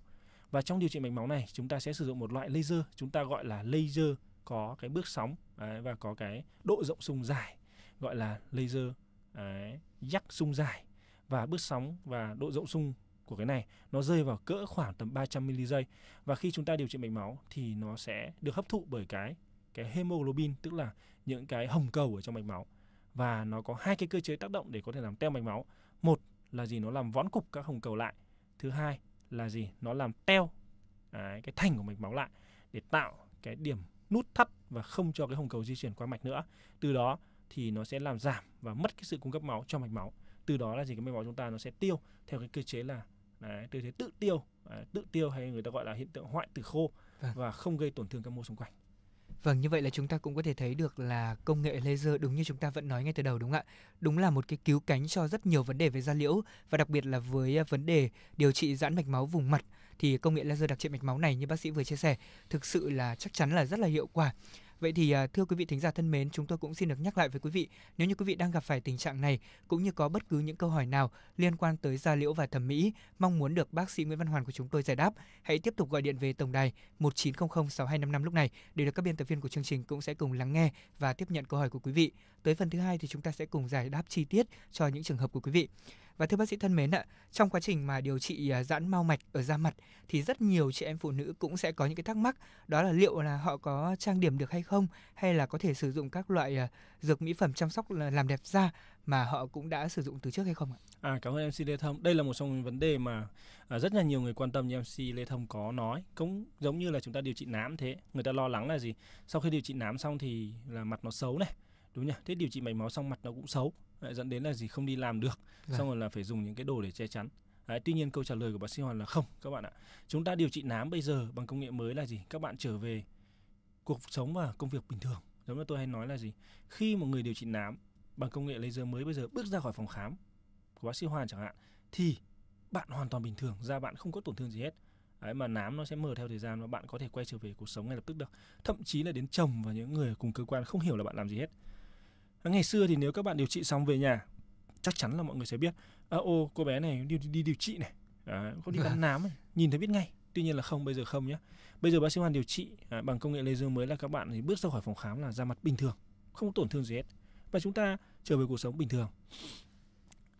Và trong điều trị mạch máu này, chúng ta sẽ sử dụng một loại laser chúng ta gọi là laser có cái bước sóng đấy, và có cái độ rộng sung dài gọi là laser đấy, dắt sung dài và bước sóng và độ rộng sung của cái này nó rơi vào cỡ khoảng tầm 300 mili giây và khi chúng ta điều trị mạch máu thì nó sẽ được hấp thụ bởi cái cái hemoglobin tức là những cái hồng cầu ở trong mạch máu và nó có hai cái cơ chế tác động để có thể làm teo mạch máu một là gì nó làm vón cục các hồng cầu lại thứ hai là gì nó làm teo à, cái thành của mạch máu lại để tạo cái điểm nút thắt và không cho cái hồng cầu di chuyển qua mạch nữa từ đó thì nó sẽ làm giảm và mất cái sự cung cấp máu cho mạch máu từ đó là gì cái mạch máu chúng ta nó sẽ tiêu theo cái cơ chế là đấy, tư thế tự tiêu đấy, à, tự tiêu hay người ta gọi là hiện tượng hoại tử khô vâng. và không gây tổn thương các mô xung quanh Vâng, như vậy là chúng ta cũng có thể thấy được là công nghệ laser đúng như chúng ta vẫn nói ngay từ đầu đúng không ạ? Đúng là một cái cứu cánh cho rất nhiều vấn đề về da liễu và đặc biệt là với à, vấn đề điều trị giãn mạch máu vùng mặt thì công nghệ laser đặc trị mạch máu này như bác sĩ vừa chia sẻ thực sự là chắc chắn là rất là hiệu quả. Vậy thì à, thưa quý vị thính giả thân mến, chúng tôi cũng xin được nhắc lại với quý vị, nếu như quý vị đang gặp phải tình trạng này cũng như có bất cứ những câu hỏi nào liên quan tới da liễu và thẩm mỹ mong muốn được bác sĩ Nguyễn Văn Hoàn của chúng tôi giải đáp, hãy tiếp tục gọi điện về tổng đài 19006255 lúc này để được các biên tập viên của chương trình cũng sẽ cùng lắng nghe và tiếp nhận câu hỏi của quý vị. Tới phần thứ hai thì chúng ta sẽ cùng giải đáp chi tiết cho những trường hợp của quý vị. Và thưa bác sĩ thân mến ạ, trong quá trình mà điều trị à, giãn mau mạch ở da mặt thì rất nhiều chị em phụ nữ cũng sẽ có những cái thắc mắc đó là liệu là họ có trang điểm được hay không hay là có thể sử dụng các loại à, dược mỹ phẩm chăm sóc làm đẹp da mà họ cũng đã sử dụng từ trước hay không ạ? À, cảm ơn MC Lê Thông. Đây là một trong những vấn đề mà à, rất là nhiều người quan tâm như MC Lê Thông có nói. Cũng giống như là chúng ta điều trị nám thế, người ta lo lắng là gì? Sau khi điều trị nám xong thì là mặt nó xấu này, đúng nhỉ? Thế điều trị mạch máu xong mặt nó cũng xấu lại dẫn đến là gì không đi làm được dạ. xong rồi là phải dùng những cái đồ để che chắn Đấy, tuy nhiên câu trả lời của bác sĩ Hoàn là không các bạn ạ. Chúng ta điều trị nám bây giờ bằng công nghệ mới là gì? Các bạn trở về cuộc sống và công việc bình thường. Giống như tôi hay nói là gì? Khi một người điều trị nám bằng công nghệ laser mới bây giờ bước ra khỏi phòng khám của bác sĩ Hoàn chẳng hạn thì bạn hoàn toàn bình thường, da bạn không có tổn thương gì hết. Đấy, mà nám nó sẽ mờ theo thời gian và bạn có thể quay trở về cuộc sống ngay lập tức được. Thậm chí là đến chồng và những người cùng cơ quan không hiểu là bạn làm gì hết. Ờ, ngày xưa thì nếu các bạn điều trị xong về nhà chắc chắn là mọi người sẽ biết à, ô cô bé này đi, đi, đi điều trị này à, ờ, có đi bắn [laughs] nám này nhìn thấy biết ngay tuy nhiên là không bây giờ không nhé bây giờ bác sĩ hoàn điều trị à, bằng công nghệ laser mới là các bạn thì bước ra khỏi phòng khám là da mặt bình thường không tổn thương gì hết và chúng ta trở về cuộc sống bình thường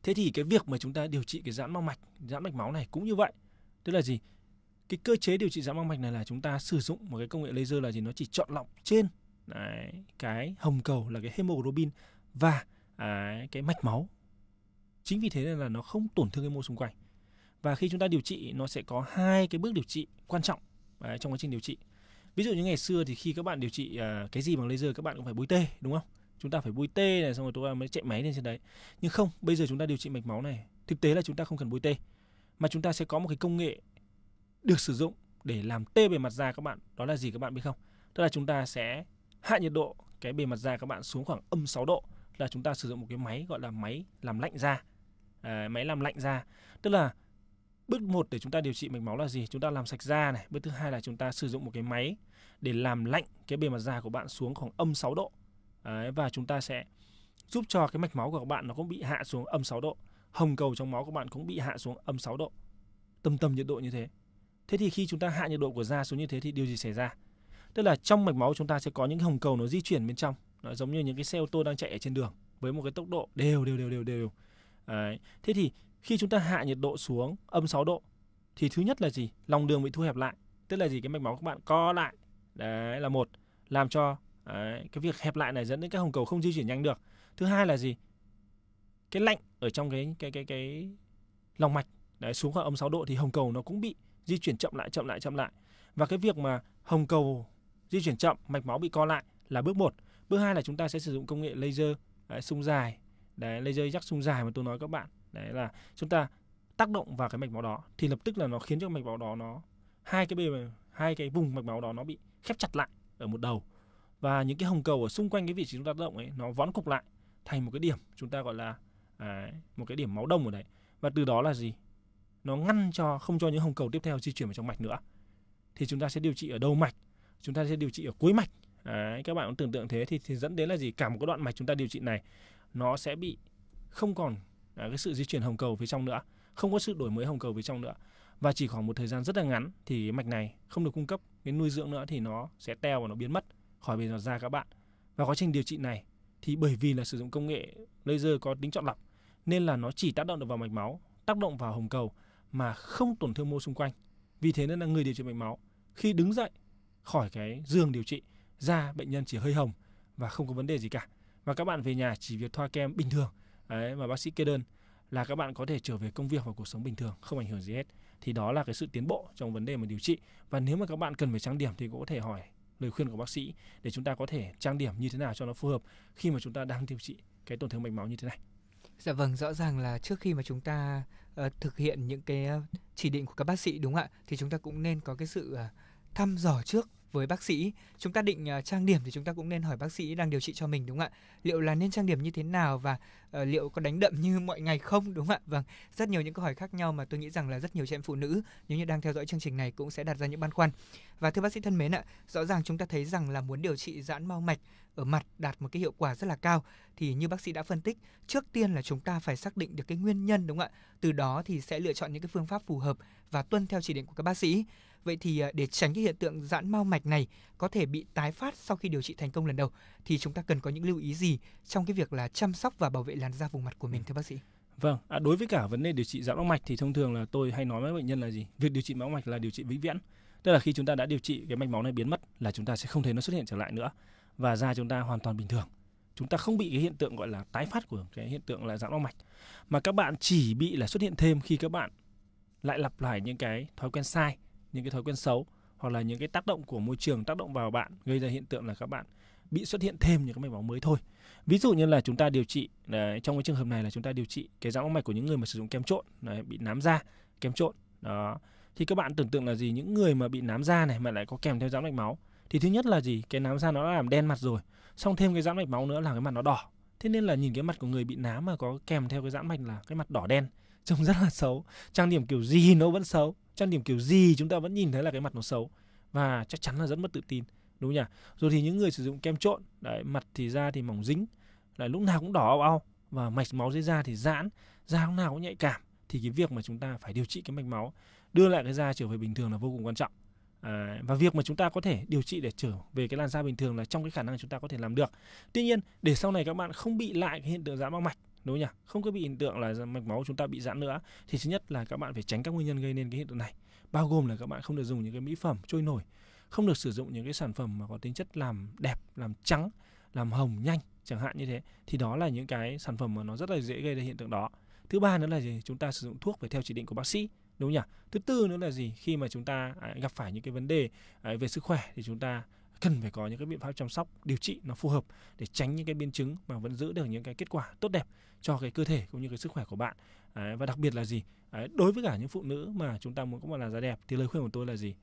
thế thì cái việc mà chúng ta điều trị cái giãn măng mạch giãn mạch máu này cũng như vậy tức là gì cái cơ chế điều trị giãn măng mạch này là chúng ta sử dụng một cái công nghệ laser là gì nó chỉ chọn lọc trên Đấy, cái hồng cầu là cái hemoglobin và à, cái mạch máu. Chính vì thế nên là nó không tổn thương cái mô xung quanh. Và khi chúng ta điều trị nó sẽ có hai cái bước điều trị quan trọng đấy, à, trong quá trình điều trị. Ví dụ như ngày xưa thì khi các bạn điều trị à, cái gì bằng laser các bạn cũng phải bôi tê đúng không? Chúng ta phải bôi tê này xong rồi tôi mới chạy máy lên trên đấy. Nhưng không, bây giờ chúng ta điều trị mạch máu này, thực tế là chúng ta không cần bôi tê mà chúng ta sẽ có một cái công nghệ được sử dụng để làm tê bề mặt da các bạn. Đó là gì các bạn biết không? Tức là chúng ta sẽ hạ nhiệt độ cái bề mặt da các bạn xuống khoảng âm 6 độ là chúng ta sử dụng một cái máy gọi là máy làm lạnh da à, máy làm lạnh da tức là bước một để chúng ta điều trị mạch máu là gì chúng ta làm sạch da này bước thứ hai là chúng ta sử dụng một cái máy để làm lạnh cái bề mặt da của bạn xuống khoảng âm 6 độ Đấy, và chúng ta sẽ giúp cho cái mạch máu của các bạn nó cũng bị hạ xuống âm 6 độ hồng cầu trong máu của bạn cũng bị hạ xuống âm 6 độ tầm tầm nhiệt độ như thế thế thì khi chúng ta hạ nhiệt độ của da xuống như thế thì điều gì xảy ra tức là trong mạch máu chúng ta sẽ có những hồng cầu nó di chuyển bên trong nó giống như những cái xe ô tô đang chạy ở trên đường với một cái tốc độ đều đều đều đều đều Đấy. thế thì khi chúng ta hạ nhiệt độ xuống âm 6 độ thì thứ nhất là gì lòng đường bị thu hẹp lại tức là gì cái mạch máu các bạn co lại đấy là một làm cho đấy, cái việc hẹp lại này dẫn đến các hồng cầu không di chuyển nhanh được thứ hai là gì cái lạnh ở trong cái cái cái cái lòng mạch đấy xuống khoảng âm 6 độ thì hồng cầu nó cũng bị di chuyển chậm lại chậm lại chậm lại và cái việc mà hồng cầu di chuyển chậm, mạch máu bị co lại là bước 1. Bước 2 là chúng ta sẽ sử dụng công nghệ laser đấy, xung dài. Đấy laser dắt xung dài mà tôi nói các bạn. Đấy là chúng ta tác động vào cái mạch máu đó thì lập tức là nó khiến cho mạch máu đó nó hai cái bề hai cái vùng mạch máu đó nó bị khép chặt lại ở một đầu và những cái hồng cầu ở xung quanh cái vị trí chúng ta tác động ấy nó vón cục lại thành một cái điểm chúng ta gọi là à, một cái điểm máu đông ở đấy và từ đó là gì nó ngăn cho không cho những hồng cầu tiếp theo di chuyển vào trong mạch nữa thì chúng ta sẽ điều trị ở đầu mạch chúng ta sẽ điều trị ở cuối mạch Đấy, các bạn tưởng tượng thế thì, thì dẫn đến là gì cả một cái đoạn mạch chúng ta điều trị này nó sẽ bị không còn à, cái sự di chuyển hồng cầu phía trong nữa không có sự đổi mới hồng cầu phía trong nữa và chỉ khoảng một thời gian rất là ngắn thì mạch này không được cung cấp cái nuôi dưỡng nữa thì nó sẽ teo và nó biến mất khỏi bề mặt da các bạn và quá trình điều trị này thì bởi vì là sử dụng công nghệ laser có tính chọn lọc nên là nó chỉ tác động được vào mạch máu tác động vào hồng cầu mà không tổn thương mô xung quanh vì thế nên là người điều trị mạch máu khi đứng dậy khỏi cái giường điều trị da bệnh nhân chỉ hơi hồng và không có vấn đề gì cả và các bạn về nhà chỉ việc thoa kem bình thường đấy mà bác sĩ kê đơn là các bạn có thể trở về công việc và cuộc sống bình thường không ảnh hưởng gì hết thì đó là cái sự tiến bộ trong vấn đề mà điều trị và nếu mà các bạn cần phải trang điểm thì cũng có thể hỏi lời khuyên của bác sĩ để chúng ta có thể trang điểm như thế nào cho nó phù hợp khi mà chúng ta đang điều trị cái tổn thương mạch máu như thế này Dạ vâng, rõ ràng là trước khi mà chúng ta uh, thực hiện những cái ờ, chỉ định của các bác sĩ đúng không ạ? Thì chúng ta cũng nên có cái sự uh, thăm dò trước với bác sĩ chúng ta định ờ, trang điểm thì chúng ta cũng nên hỏi bác sĩ đang điều trị cho mình đúng không ạ liệu là nên trang điểm như thế nào và Ờ, liệu có đánh đậm như mọi ngày không đúng không ạ vâng rất nhiều những câu hỏi khác nhau mà tôi nghĩ rằng là rất nhiều chị em phụ nữ nếu như đang theo dõi chương trình này cũng sẽ đặt ra những băn khoăn và thưa bác sĩ thân mến ạ rõ ràng chúng ta thấy rằng là muốn điều trị giãn mau mạch ở mặt đạt một cái hiệu quả rất là cao thì như bác sĩ đã phân tích trước tiên là chúng ta phải xác định được cái nguyên nhân đúng không ạ từ đó thì sẽ lựa chọn những cái phương pháp phù hợp và tuân theo chỉ định của các bác sĩ vậy thì ờ, để tránh cái hiện tượng giãn mau mạch này có thể bị tái phát sau khi điều trị thành công lần đầu thì chúng ta cần có những lưu ý gì trong cái việc là chăm sóc và bảo vệ làn ra vùng mặt của mình ừ. thưa bác sĩ? Vâng, à, đối với cả vấn đề điều trị giãn mạch thì thông thường là tôi hay nói với bệnh nhân là gì? Việc điều trị máu mạch là điều trị vĩnh viễn. Tức là khi chúng ta đã điều trị cái mạch máu này biến mất là chúng ta sẽ không thấy nó xuất hiện trở lại nữa và da chúng ta hoàn toàn bình thường. Chúng ta không bị cái hiện tượng gọi là tái phát của cái hiện tượng là giãn mạch mà các bạn chỉ bị là xuất hiện thêm khi các bạn lại lặp lại những cái thói quen sai, những cái thói quen xấu hoặc là những cái tác động của môi trường tác động vào bạn gây ra hiện tượng là các bạn bị xuất hiện thêm những cái mạch máu mới thôi ví dụ như là chúng ta điều trị đấy, trong cái trường hợp này là chúng ta điều trị cái giãn mạch của những người mà sử dụng kem trộn đấy, bị nám da kem trộn đó thì các bạn tưởng tượng là gì những người mà bị nám da này mà lại có kèm theo giãn mạch máu thì thứ nhất là gì cái nám da nó đã làm đen mặt rồi xong thêm cái giãn mạch máu nữa là cái mặt nó đỏ thế nên là nhìn cái mặt của người bị nám mà có kèm theo cái giãn mạch là cái mặt đỏ đen [laughs] trông rất là xấu trang điểm kiểu gì nó vẫn xấu trang điểm kiểu gì chúng ta vẫn nhìn thấy là cái mặt nó xấu và chắc chắn là rất mất tự tin đúng nhỉ rồi thì những người sử dụng kem trộn đấy mặt thì da thì mỏng dính lại lúc nào cũng đỏ ao ao và mạch máu dưới da thì giãn da lúc nào cũng nhạy cảm thì cái việc mà chúng ta phải điều trị cái mạch máu đưa lại cái da trở về bình thường là vô cùng quan trọng à, và việc mà chúng ta có thể điều trị để trở về cái làn da bình thường là trong cái khả năng chúng ta có thể làm được tuy nhiên để sau này các bạn không bị lại cái hiện tượng giãn bao mạch đúng không nhỉ không có bị hiện tượng là mạch máu chúng ta bị giãn nữa thì thứ nhất là các bạn phải tránh các nguyên nhân gây nên cái hiện tượng này bao gồm là các bạn không được dùng những cái mỹ phẩm trôi nổi không được sử dụng những cái sản phẩm mà có tính chất làm đẹp làm trắng làm hồng nhanh chẳng hạn như thế thì đó là những cái sản phẩm mà nó rất là dễ gây ra hiện tượng đó thứ ba nữa là gì chúng ta sử dụng thuốc phải theo chỉ định của bác sĩ đúng không nhỉ thứ tư nữa là gì khi mà chúng ta à, gặp phải những cái vấn đề à, về sức khỏe thì chúng ta cần phải có những cái biện pháp chăm sóc điều trị nó phù hợp để tránh những cái biến chứng mà vẫn giữ được những cái kết quả tốt đẹp cho cái cơ thể cũng như cái sức khỏe của bạn à, và đặc biệt là gì đối với cả những phụ nữ mà chúng ta muốn có một làn da đẹp thì lời khuyên của tôi là gì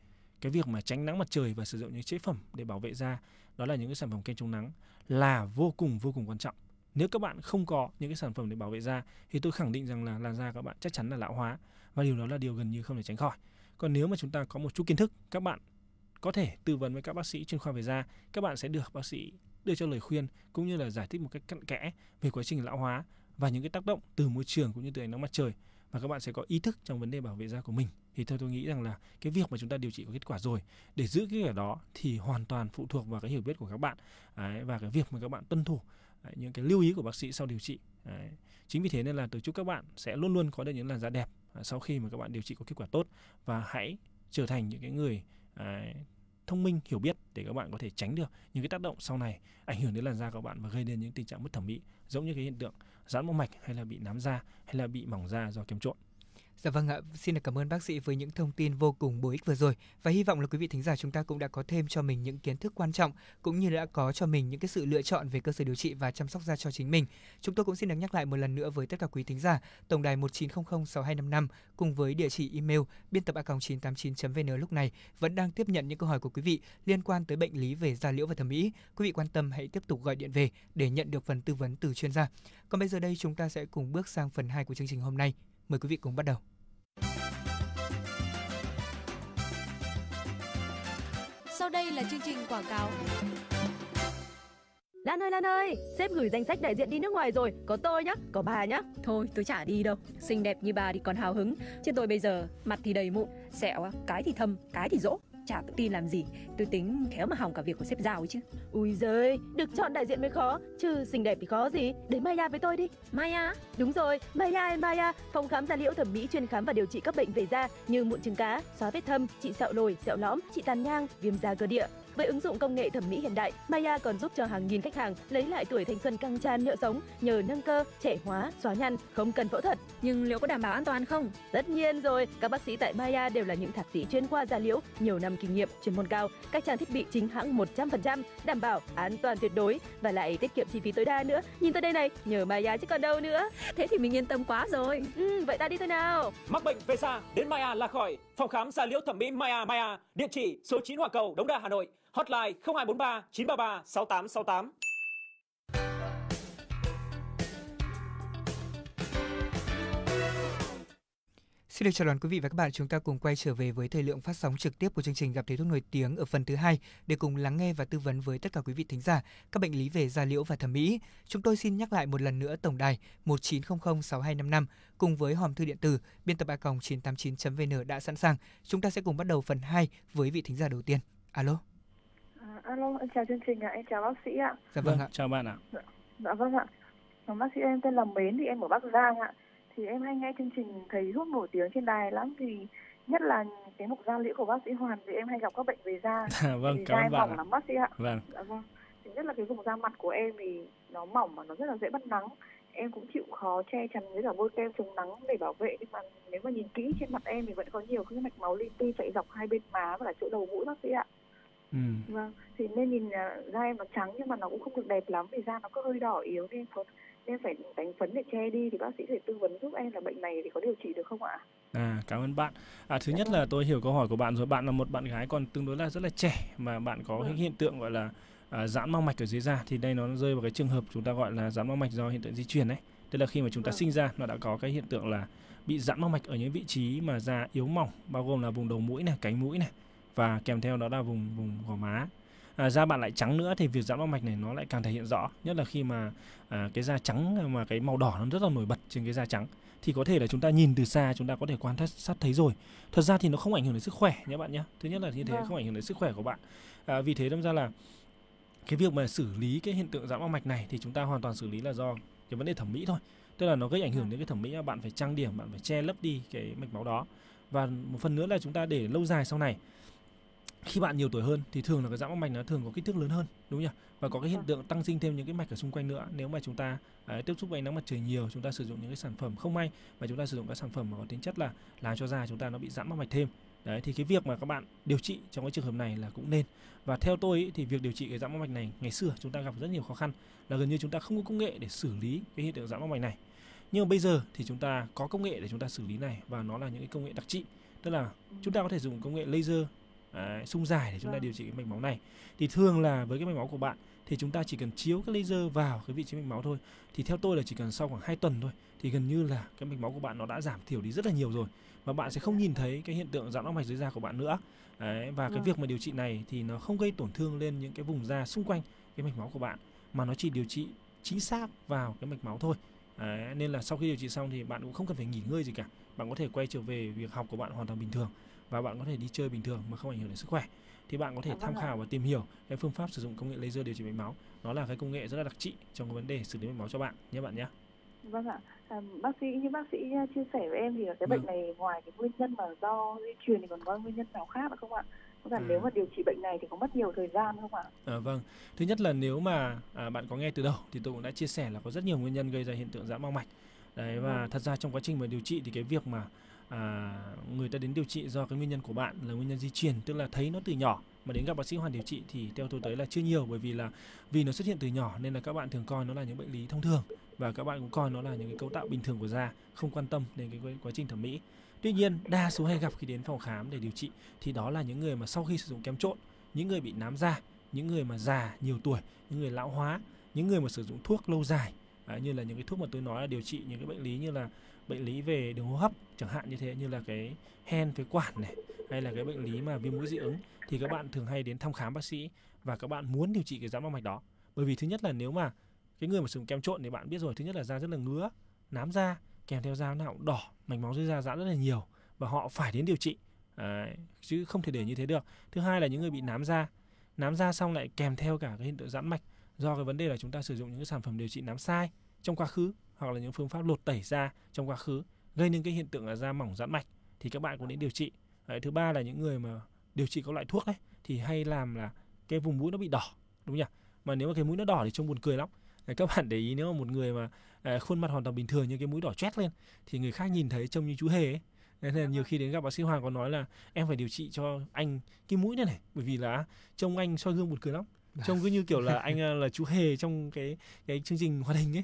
cái việc mà tránh nắng mặt trời và sử dụng những chế phẩm để bảo vệ da đó là những cái sản phẩm kem chống nắng là vô cùng vô cùng quan trọng nếu các bạn không có những cái sản phẩm để bảo vệ da thì tôi khẳng định rằng là làn da các bạn chắc chắn là lão hóa và điều đó là điều gần như không thể tránh khỏi còn nếu mà chúng ta có một chút kiến thức các bạn có thể tư vấn với các bác sĩ chuyên khoa về da các bạn sẽ được bác sĩ đưa cho lời khuyên cũng như là giải thích một cách cặn kẽ về quá trình lão hóa và những cái tác động từ môi trường cũng như từ ánh nắng mặt trời và các bạn sẽ có ý thức trong vấn đề bảo vệ da của mình thì theo tôi nghĩ rằng là cái việc mà chúng ta điều trị có kết quả rồi để giữ cái việc đó thì hoàn toàn phụ thuộc vào cái hiểu biết của các bạn đấy, và cái việc mà các bạn tuân thủ đấy, những cái lưu ý của bác sĩ sau điều trị đấy. chính vì thế nên là tôi chúc các bạn sẽ luôn luôn có được những làn da đẹp à, sau khi mà các bạn điều trị có kết quả tốt và hãy trở thành những cái người đấy, thông minh hiểu biết để các bạn có thể tránh được những cái tác động sau này ảnh hưởng đến làn da của bạn và gây nên những tình trạng mất thẩm mỹ giống như cái hiện tượng giãn mông mạch hay là bị nám da hay là bị mỏng da do kem trộn Dạ vâng ạ, xin được cảm ơn bác sĩ với những thông tin vô cùng bổ ích vừa rồi và hy vọng là quý vị thính giả chúng ta cũng đã có thêm cho mình những kiến thức quan trọng cũng như đã có cho mình những cái sự lựa chọn về cơ sở điều trị và chăm sóc da cho chính mình. Chúng tôi cũng xin được nhắc lại một lần nữa với tất cả quý thính giả, tổng đài 19006255 cùng với địa chỉ email biên tập a989.vn lúc này vẫn đang tiếp nhận những câu hỏi của quý vị liên quan tới bệnh lý về da liễu và thẩm mỹ. Quý vị quan tâm hãy tiếp tục gọi điện về để nhận được phần tư vấn từ chuyên gia. Còn bây giờ đây chúng ta sẽ cùng bước sang phần 2 của chương trình hôm nay. Mời quý vị cùng bắt đầu. Sau đây là chương trình quảng cáo. Lan ơi Lan ơi, sếp gửi danh sách đại diện đi nước ngoài rồi, có tôi nhá, có bà nhá. Thôi, tôi chả đi đâu, xinh đẹp như bà thì còn hào hứng, chứ tôi bây giờ mặt thì đầy mụn, sẹo, cái thì thâm, cái thì rỗ. Chả tự tin làm gì Tôi tính khéo mà hỏng cả việc của sếp giàu chứ Ui giời, được chọn đại diện mới khó Chứ xinh đẹp thì khó gì Đến Maya với tôi đi Maya? Đúng rồi, Maya Maya Phòng khám da liễu thẩm mỹ chuyên khám và điều trị các bệnh về da Như mụn trứng cá, xóa vết thâm, trị sẹo lồi, sẹo lõm, trị tàn nhang, viêm da cơ địa với ứng dụng công nghệ thẩm mỹ hiện đại, Maya còn giúp cho hàng nghìn khách hàng lấy lại tuổi thanh xuân căng tràn nhựa sống nhờ nâng cơ, trẻ hóa, xóa nhăn, không cần phẫu thuật. Nhưng liệu có đảm bảo an toàn không? Tất nhiên rồi, các bác sĩ tại Maya đều là những thạc sĩ chuyên khoa da liễu, nhiều năm kinh nghiệm, chuyên môn cao, các trang thiết bị chính hãng 100%, đảm bảo an toàn tuyệt đối và lại tiết kiệm chi phí tối đa nữa. Nhìn tới đây này, nhờ Maya chứ còn đâu nữa. Thế thì mình yên tâm quá rồi. Ừ, vậy ta đi thôi nào. Mắc bệnh về xa, đến Maya là khỏi. Phòng khám gia liễu thẩm mỹ Maya Maya, địa chỉ số 9 Hòa Cầu, Đống Đa, Hà Nội, hotline 0243 933 6868. Xin được chào đón quý vị và các bạn, chúng ta cùng quay trở về với thời lượng phát sóng trực tiếp của chương trình Gặp thầy thuốc nổi tiếng ở phần thứ hai để cùng lắng nghe và tư vấn với tất cả quý vị thính giả các bệnh lý về da liễu và thẩm mỹ. Chúng tôi xin nhắc lại một lần nữa tổng đài 19006255 cùng với hòm thư điện tử biên tập a 989.vn đã sẵn sàng. Chúng ta sẽ cùng bắt đầu phần 2 với vị thính giả đầu tiên. Alo. À, alo, em chào chương trình ạ, em chào bác sĩ ạ. Dạ vâng, vâng ạ. Chào bạn ạ. Dạ, dạ vâng ạ. Bác sĩ em tên là Mến thì em ở Bắc Giang ạ thì em hay nghe chương trình thầy thuốc nổi tiếng trên đài lắm thì nhất là cái mục da liễu của bác sĩ Hoàn thì em hay gặp các bệnh về da. [laughs] vâng, thì cảm ơn bạn. lắm bác sĩ ạ. Vâng. Dạ, vâng. Thì nhất là cái vùng da mặt của em thì nó mỏng mà nó rất là dễ bắt nắng. Em cũng chịu khó che chắn với cả bôi kem chống nắng để bảo vệ nhưng mà nếu mà nhìn kỹ trên mặt em thì vẫn có nhiều cái mạch máu li ti chạy dọc hai bên má và là chỗ đầu mũi bác sĩ ạ. Ừ. Vâng, thì nên nhìn à, da em nó trắng nhưng mà nó cũng không được đẹp lắm vì da nó cứ hơi đỏ yếu đi có nên phải đánh phấn để che đi thì bác sĩ sẽ tư vấn giúp em là bệnh này thì có điều trị được không ạ? À, cảm ơn bạn. À, thứ dạ nhất vâng. là tôi hiểu câu hỏi của bạn rồi. Bạn là một bạn gái còn tương đối là rất là trẻ mà bạn có ừ. hiện tượng gọi là à, giãn mao mạch ở dưới da thì đây nó rơi vào cái trường hợp chúng ta gọi là giãn mao mạch do hiện tượng di truyền đấy. Tức là khi mà chúng ta ừ. sinh ra nó đã có cái hiện tượng là bị giãn mao mạch ở những vị trí mà da yếu mỏng bao gồm là vùng đầu mũi này, cánh mũi này và kèm theo đó là vùng vùng gò má à, da bạn lại trắng nữa thì việc giãn mắc mạch này nó lại càng thể hiện rõ nhất là khi mà à, cái da trắng mà cái màu đỏ nó rất là nổi bật trên cái da trắng thì có thể là chúng ta nhìn từ xa chúng ta có thể quan sát thấy rồi thật ra thì nó không ảnh hưởng đến sức khỏe nhé bạn nhé thứ nhất là như thế vâng. không ảnh hưởng đến sức khỏe của bạn à, vì thế đâm ra là cái việc mà xử lý cái hiện tượng giãn mắc mạch này thì chúng ta hoàn toàn xử lý là do cái vấn đề thẩm mỹ thôi tức là nó gây ảnh hưởng vâng. đến cái thẩm mỹ bạn phải trang điểm bạn phải che lấp đi cái mạch máu đó và một phần nữa là chúng ta để lâu dài sau này khi bạn nhiều tuổi hơn thì thường là cái giãn mắc mạch nó thường có kích thước lớn hơn đúng nhỉ và có cái hiện vâng. tượng tăng sinh thêm những cái mạch ở xung quanh nữa nếu mà chúng ta ấy, tiếp xúc với ánh nắng mặt trời nhiều chúng ta sử dụng những cái sản phẩm không may mà chúng ta sử dụng các sản phẩm mà có tính chất là làm cho da chúng ta nó bị giãn mắc mạch thêm đấy thì cái việc mà các bạn điều trị trong cái trường hợp này là cũng nên và theo tôi ý, thì việc điều trị cái giãn mắc mạch này ngày xưa chúng ta gặp rất nhiều khó khăn là gần như chúng ta không có công nghệ để xử lý cái hiện tượng giãn mắc mạch này nhưng mà bây giờ thì chúng ta có công nghệ để chúng ta xử lý này và nó là những cái công nghệ đặc trị tức là ừ. chúng ta có thể dùng công nghệ laser sung giải để chúng ta vâng. điều trị cái mạch máu này thì thường là với cái mạch máu của bạn thì chúng ta chỉ cần chiếu cái laser vào cái vị trí mạch máu thôi thì theo tôi là chỉ cần sau khoảng 2 tuần thôi thì gần như là cái mạch máu của bạn nó đã giảm thiểu đi rất là nhiều rồi và bạn sẽ không nhìn thấy cái hiện tượng giãn mạch dưới da của bạn nữa Đấy, và cái vâng. việc mà điều trị này thì nó không gây tổn thương lên những cái vùng da xung quanh cái mạch máu của bạn mà nó chỉ điều trị chính xác vào cái mạch máu thôi Đấy, nên là sau khi điều trị xong thì bạn cũng không cần phải nghỉ ngơi gì cả bạn có thể quay trở về việc học của bạn hoàn toàn bình thường và bạn có thể đi chơi bình thường mà không ảnh hưởng đến sức khỏe thì bạn có thể ờ, vâng tham khảo và tìm hiểu cái phương pháp sử dụng công nghệ laser điều trị mạch máu nó là cái công nghệ rất là đặc trị trong cái vấn đề xử lý mạch máu cho bạn nhé bạn nhé vâng ạ à, bác sĩ như bác sĩ ờ, chia sẻ với em thì cái bệnh vâng. này ngoài cái nguyên nhân mà do di truyền thì còn có nguyên nhân nào khác không ạ có phải à. nếu mà điều trị bệnh này thì có mất nhiều thời gian không ạ? À, vâng. Thứ nhất là nếu mà à, bạn có nghe từ đầu thì tôi cũng đã chia sẻ là có rất nhiều nguyên nhân gây ra hiện tượng giãn măng mạch. Đấy và ừ. thật ra trong quá trình mà điều trị thì cái việc mà à, người ta đến điều trị do cái nguyên nhân của bạn là nguyên nhân di truyền tức là thấy nó từ nhỏ mà đến gặp bác sĩ hoàn điều trị thì theo tôi thấy là chưa nhiều bởi vì là vì nó xuất hiện từ nhỏ nên là các bạn thường coi nó là những bệnh lý thông thường và các bạn cũng coi nó là những cái cấu tạo bình thường của da không quan tâm đến cái quá trình thẩm mỹ tuy nhiên đa số hay gặp khi đến phòng khám để điều trị thì đó là những người mà sau khi sử dụng kem trộn những người bị nám da những người mà già nhiều tuổi những người lão hóa những người mà sử dụng thuốc lâu dài À, như là những cái thuốc mà tôi nói là điều trị những cái bệnh lý như là bệnh lý về đường hô hấp chẳng hạn như thế như là cái hen phế quản này hay là cái bệnh lý mà viêm mũi dị ứng thì các bạn thường hay đến thăm khám bác sĩ và các bạn muốn điều trị cái giãn mắc mạch đó bởi vì thứ nhất là nếu mà cái người mà sử dụng kem trộn thì bạn biết rồi thứ nhất là da rất là ngứa nám da kèm theo da nào cũng đỏ mạch máu dưới da giãn rất là nhiều và họ phải đến điều trị Đấy, chứ không thể để như thế được thứ hai là những người bị nám da nám da xong lại kèm theo cả cái hiện tượng giãn mạch do cái vấn đề là chúng ta sử dụng những cái sản phẩm điều trị nám sai trong quá khứ hoặc là những phương pháp lột tẩy da trong quá khứ gây nên cái hiện tượng là da mỏng giãn mạch thì các bạn cũng đến điều trị đấy, thứ ba là những người mà điều trị các loại thuốc đấy thì hay làm là cái vùng mũi nó bị đỏ đúng không nhỉ mà nếu mà cái mũi nó đỏ thì trông buồn cười lắm đấy, các bạn để ý nếu mà một người mà à, khuôn mặt hoàn toàn bình thường nhưng cái mũi đỏ chét lên thì người khác nhìn thấy trông như chú hề ấy đấy, nên nhiều khi đến gặp bác sĩ Hoàng có nói là em phải điều trị cho anh cái mũi này này bởi vì là trông anh soi gương buồn cười lắm trông cứ như kiểu là anh à, là chú hề trong cái cái chương trình hoạt hình ấy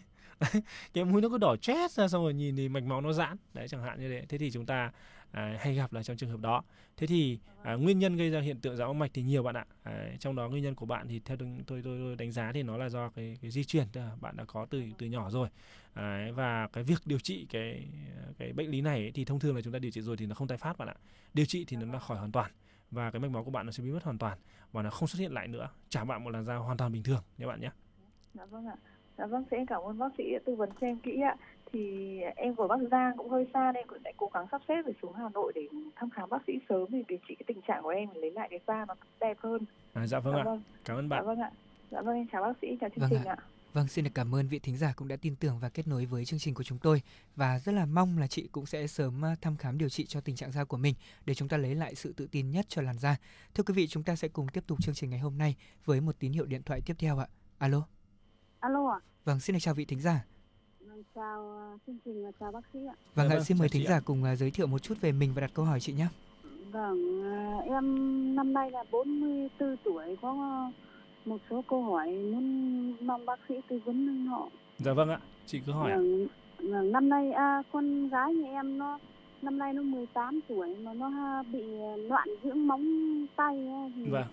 cái mũi nó cứ đỏ chét ra xong rồi nhìn thì mạch máu nó giãn đấy chẳng hạn như thế thế thì chúng ta à, hay gặp là trong trường hợp đó thế thì à, nguyên nhân gây ra hiện tượng giãn mạch thì nhiều bạn ạ à, trong đó nguyên nhân của bạn thì theo tôi tôi, tôi, tôi đánh giá thì nó là do cái, cái di truyền bạn đã có từ từ nhỏ rồi à, và cái việc điều trị cái cái bệnh lý này ấy, thì thông thường là chúng ta điều trị rồi thì nó không tái phát bạn ạ điều trị thì nó đã khỏi hoàn toàn và cái mạch máu của bạn nó sẽ biến mất hoàn toàn và nó không xuất hiện lại nữa trả bạn một làn da hoàn toàn bình thường nhé bạn nhé. Dạ vâng ạ. Dạ vâng, xin cảm ơn bác sĩ tư vấn cho em kỹ ạ. Thì em vừa Bắc Giang cũng hơi xa nên cũng sẽ cố gắng sắp xếp để xuống Hà Nội để thăm khám bác sĩ sớm để điều trị cái tình trạng của em lấy lại cái da nó đẹp hơn. À, dạ vâng dạ ạ. Vâng. Cảm ơn dạ bạn. Dạ vâng ạ. Dạ vâng, em chào bác sĩ, chào chương vâng trình ạ. ạ. Vâng, xin được cảm ơn vị thính giả cũng đã tin tưởng và kết nối với chương trình của chúng tôi và rất là mong là chị cũng sẽ sớm à, thăm khám điều trị cho tình trạng da của mình để chúng ta lấy lại sự tự tin nhất cho làn da. Thưa quý vị, chúng ta sẽ cùng tiếp tục chương trình ngày hôm nay với một tín hiệu điện thoại tiếp theo ạ. Alo. Alo ạ. Vâng, xin được chào vị thính giả. Vâng, chào ờ, chương trình và chào bác sĩ ạ. Vâng, dạ vâng ạ, xin mời thính giả cùng ờ, giới thiệu một chút về mình và đặt câu hỏi chị nhé. Vâng, ờ, em năm nay là 44 tuổi, có một số câu hỏi muốn mong bác sĩ tư vấn họ. Dạ vâng ạ, chị cứ hỏi vâng, ạ. Vâng, năm nay à, con gái nhà em nó năm nay nó 18 tuổi mà nó bị loạn dưỡng móng tay thì vâng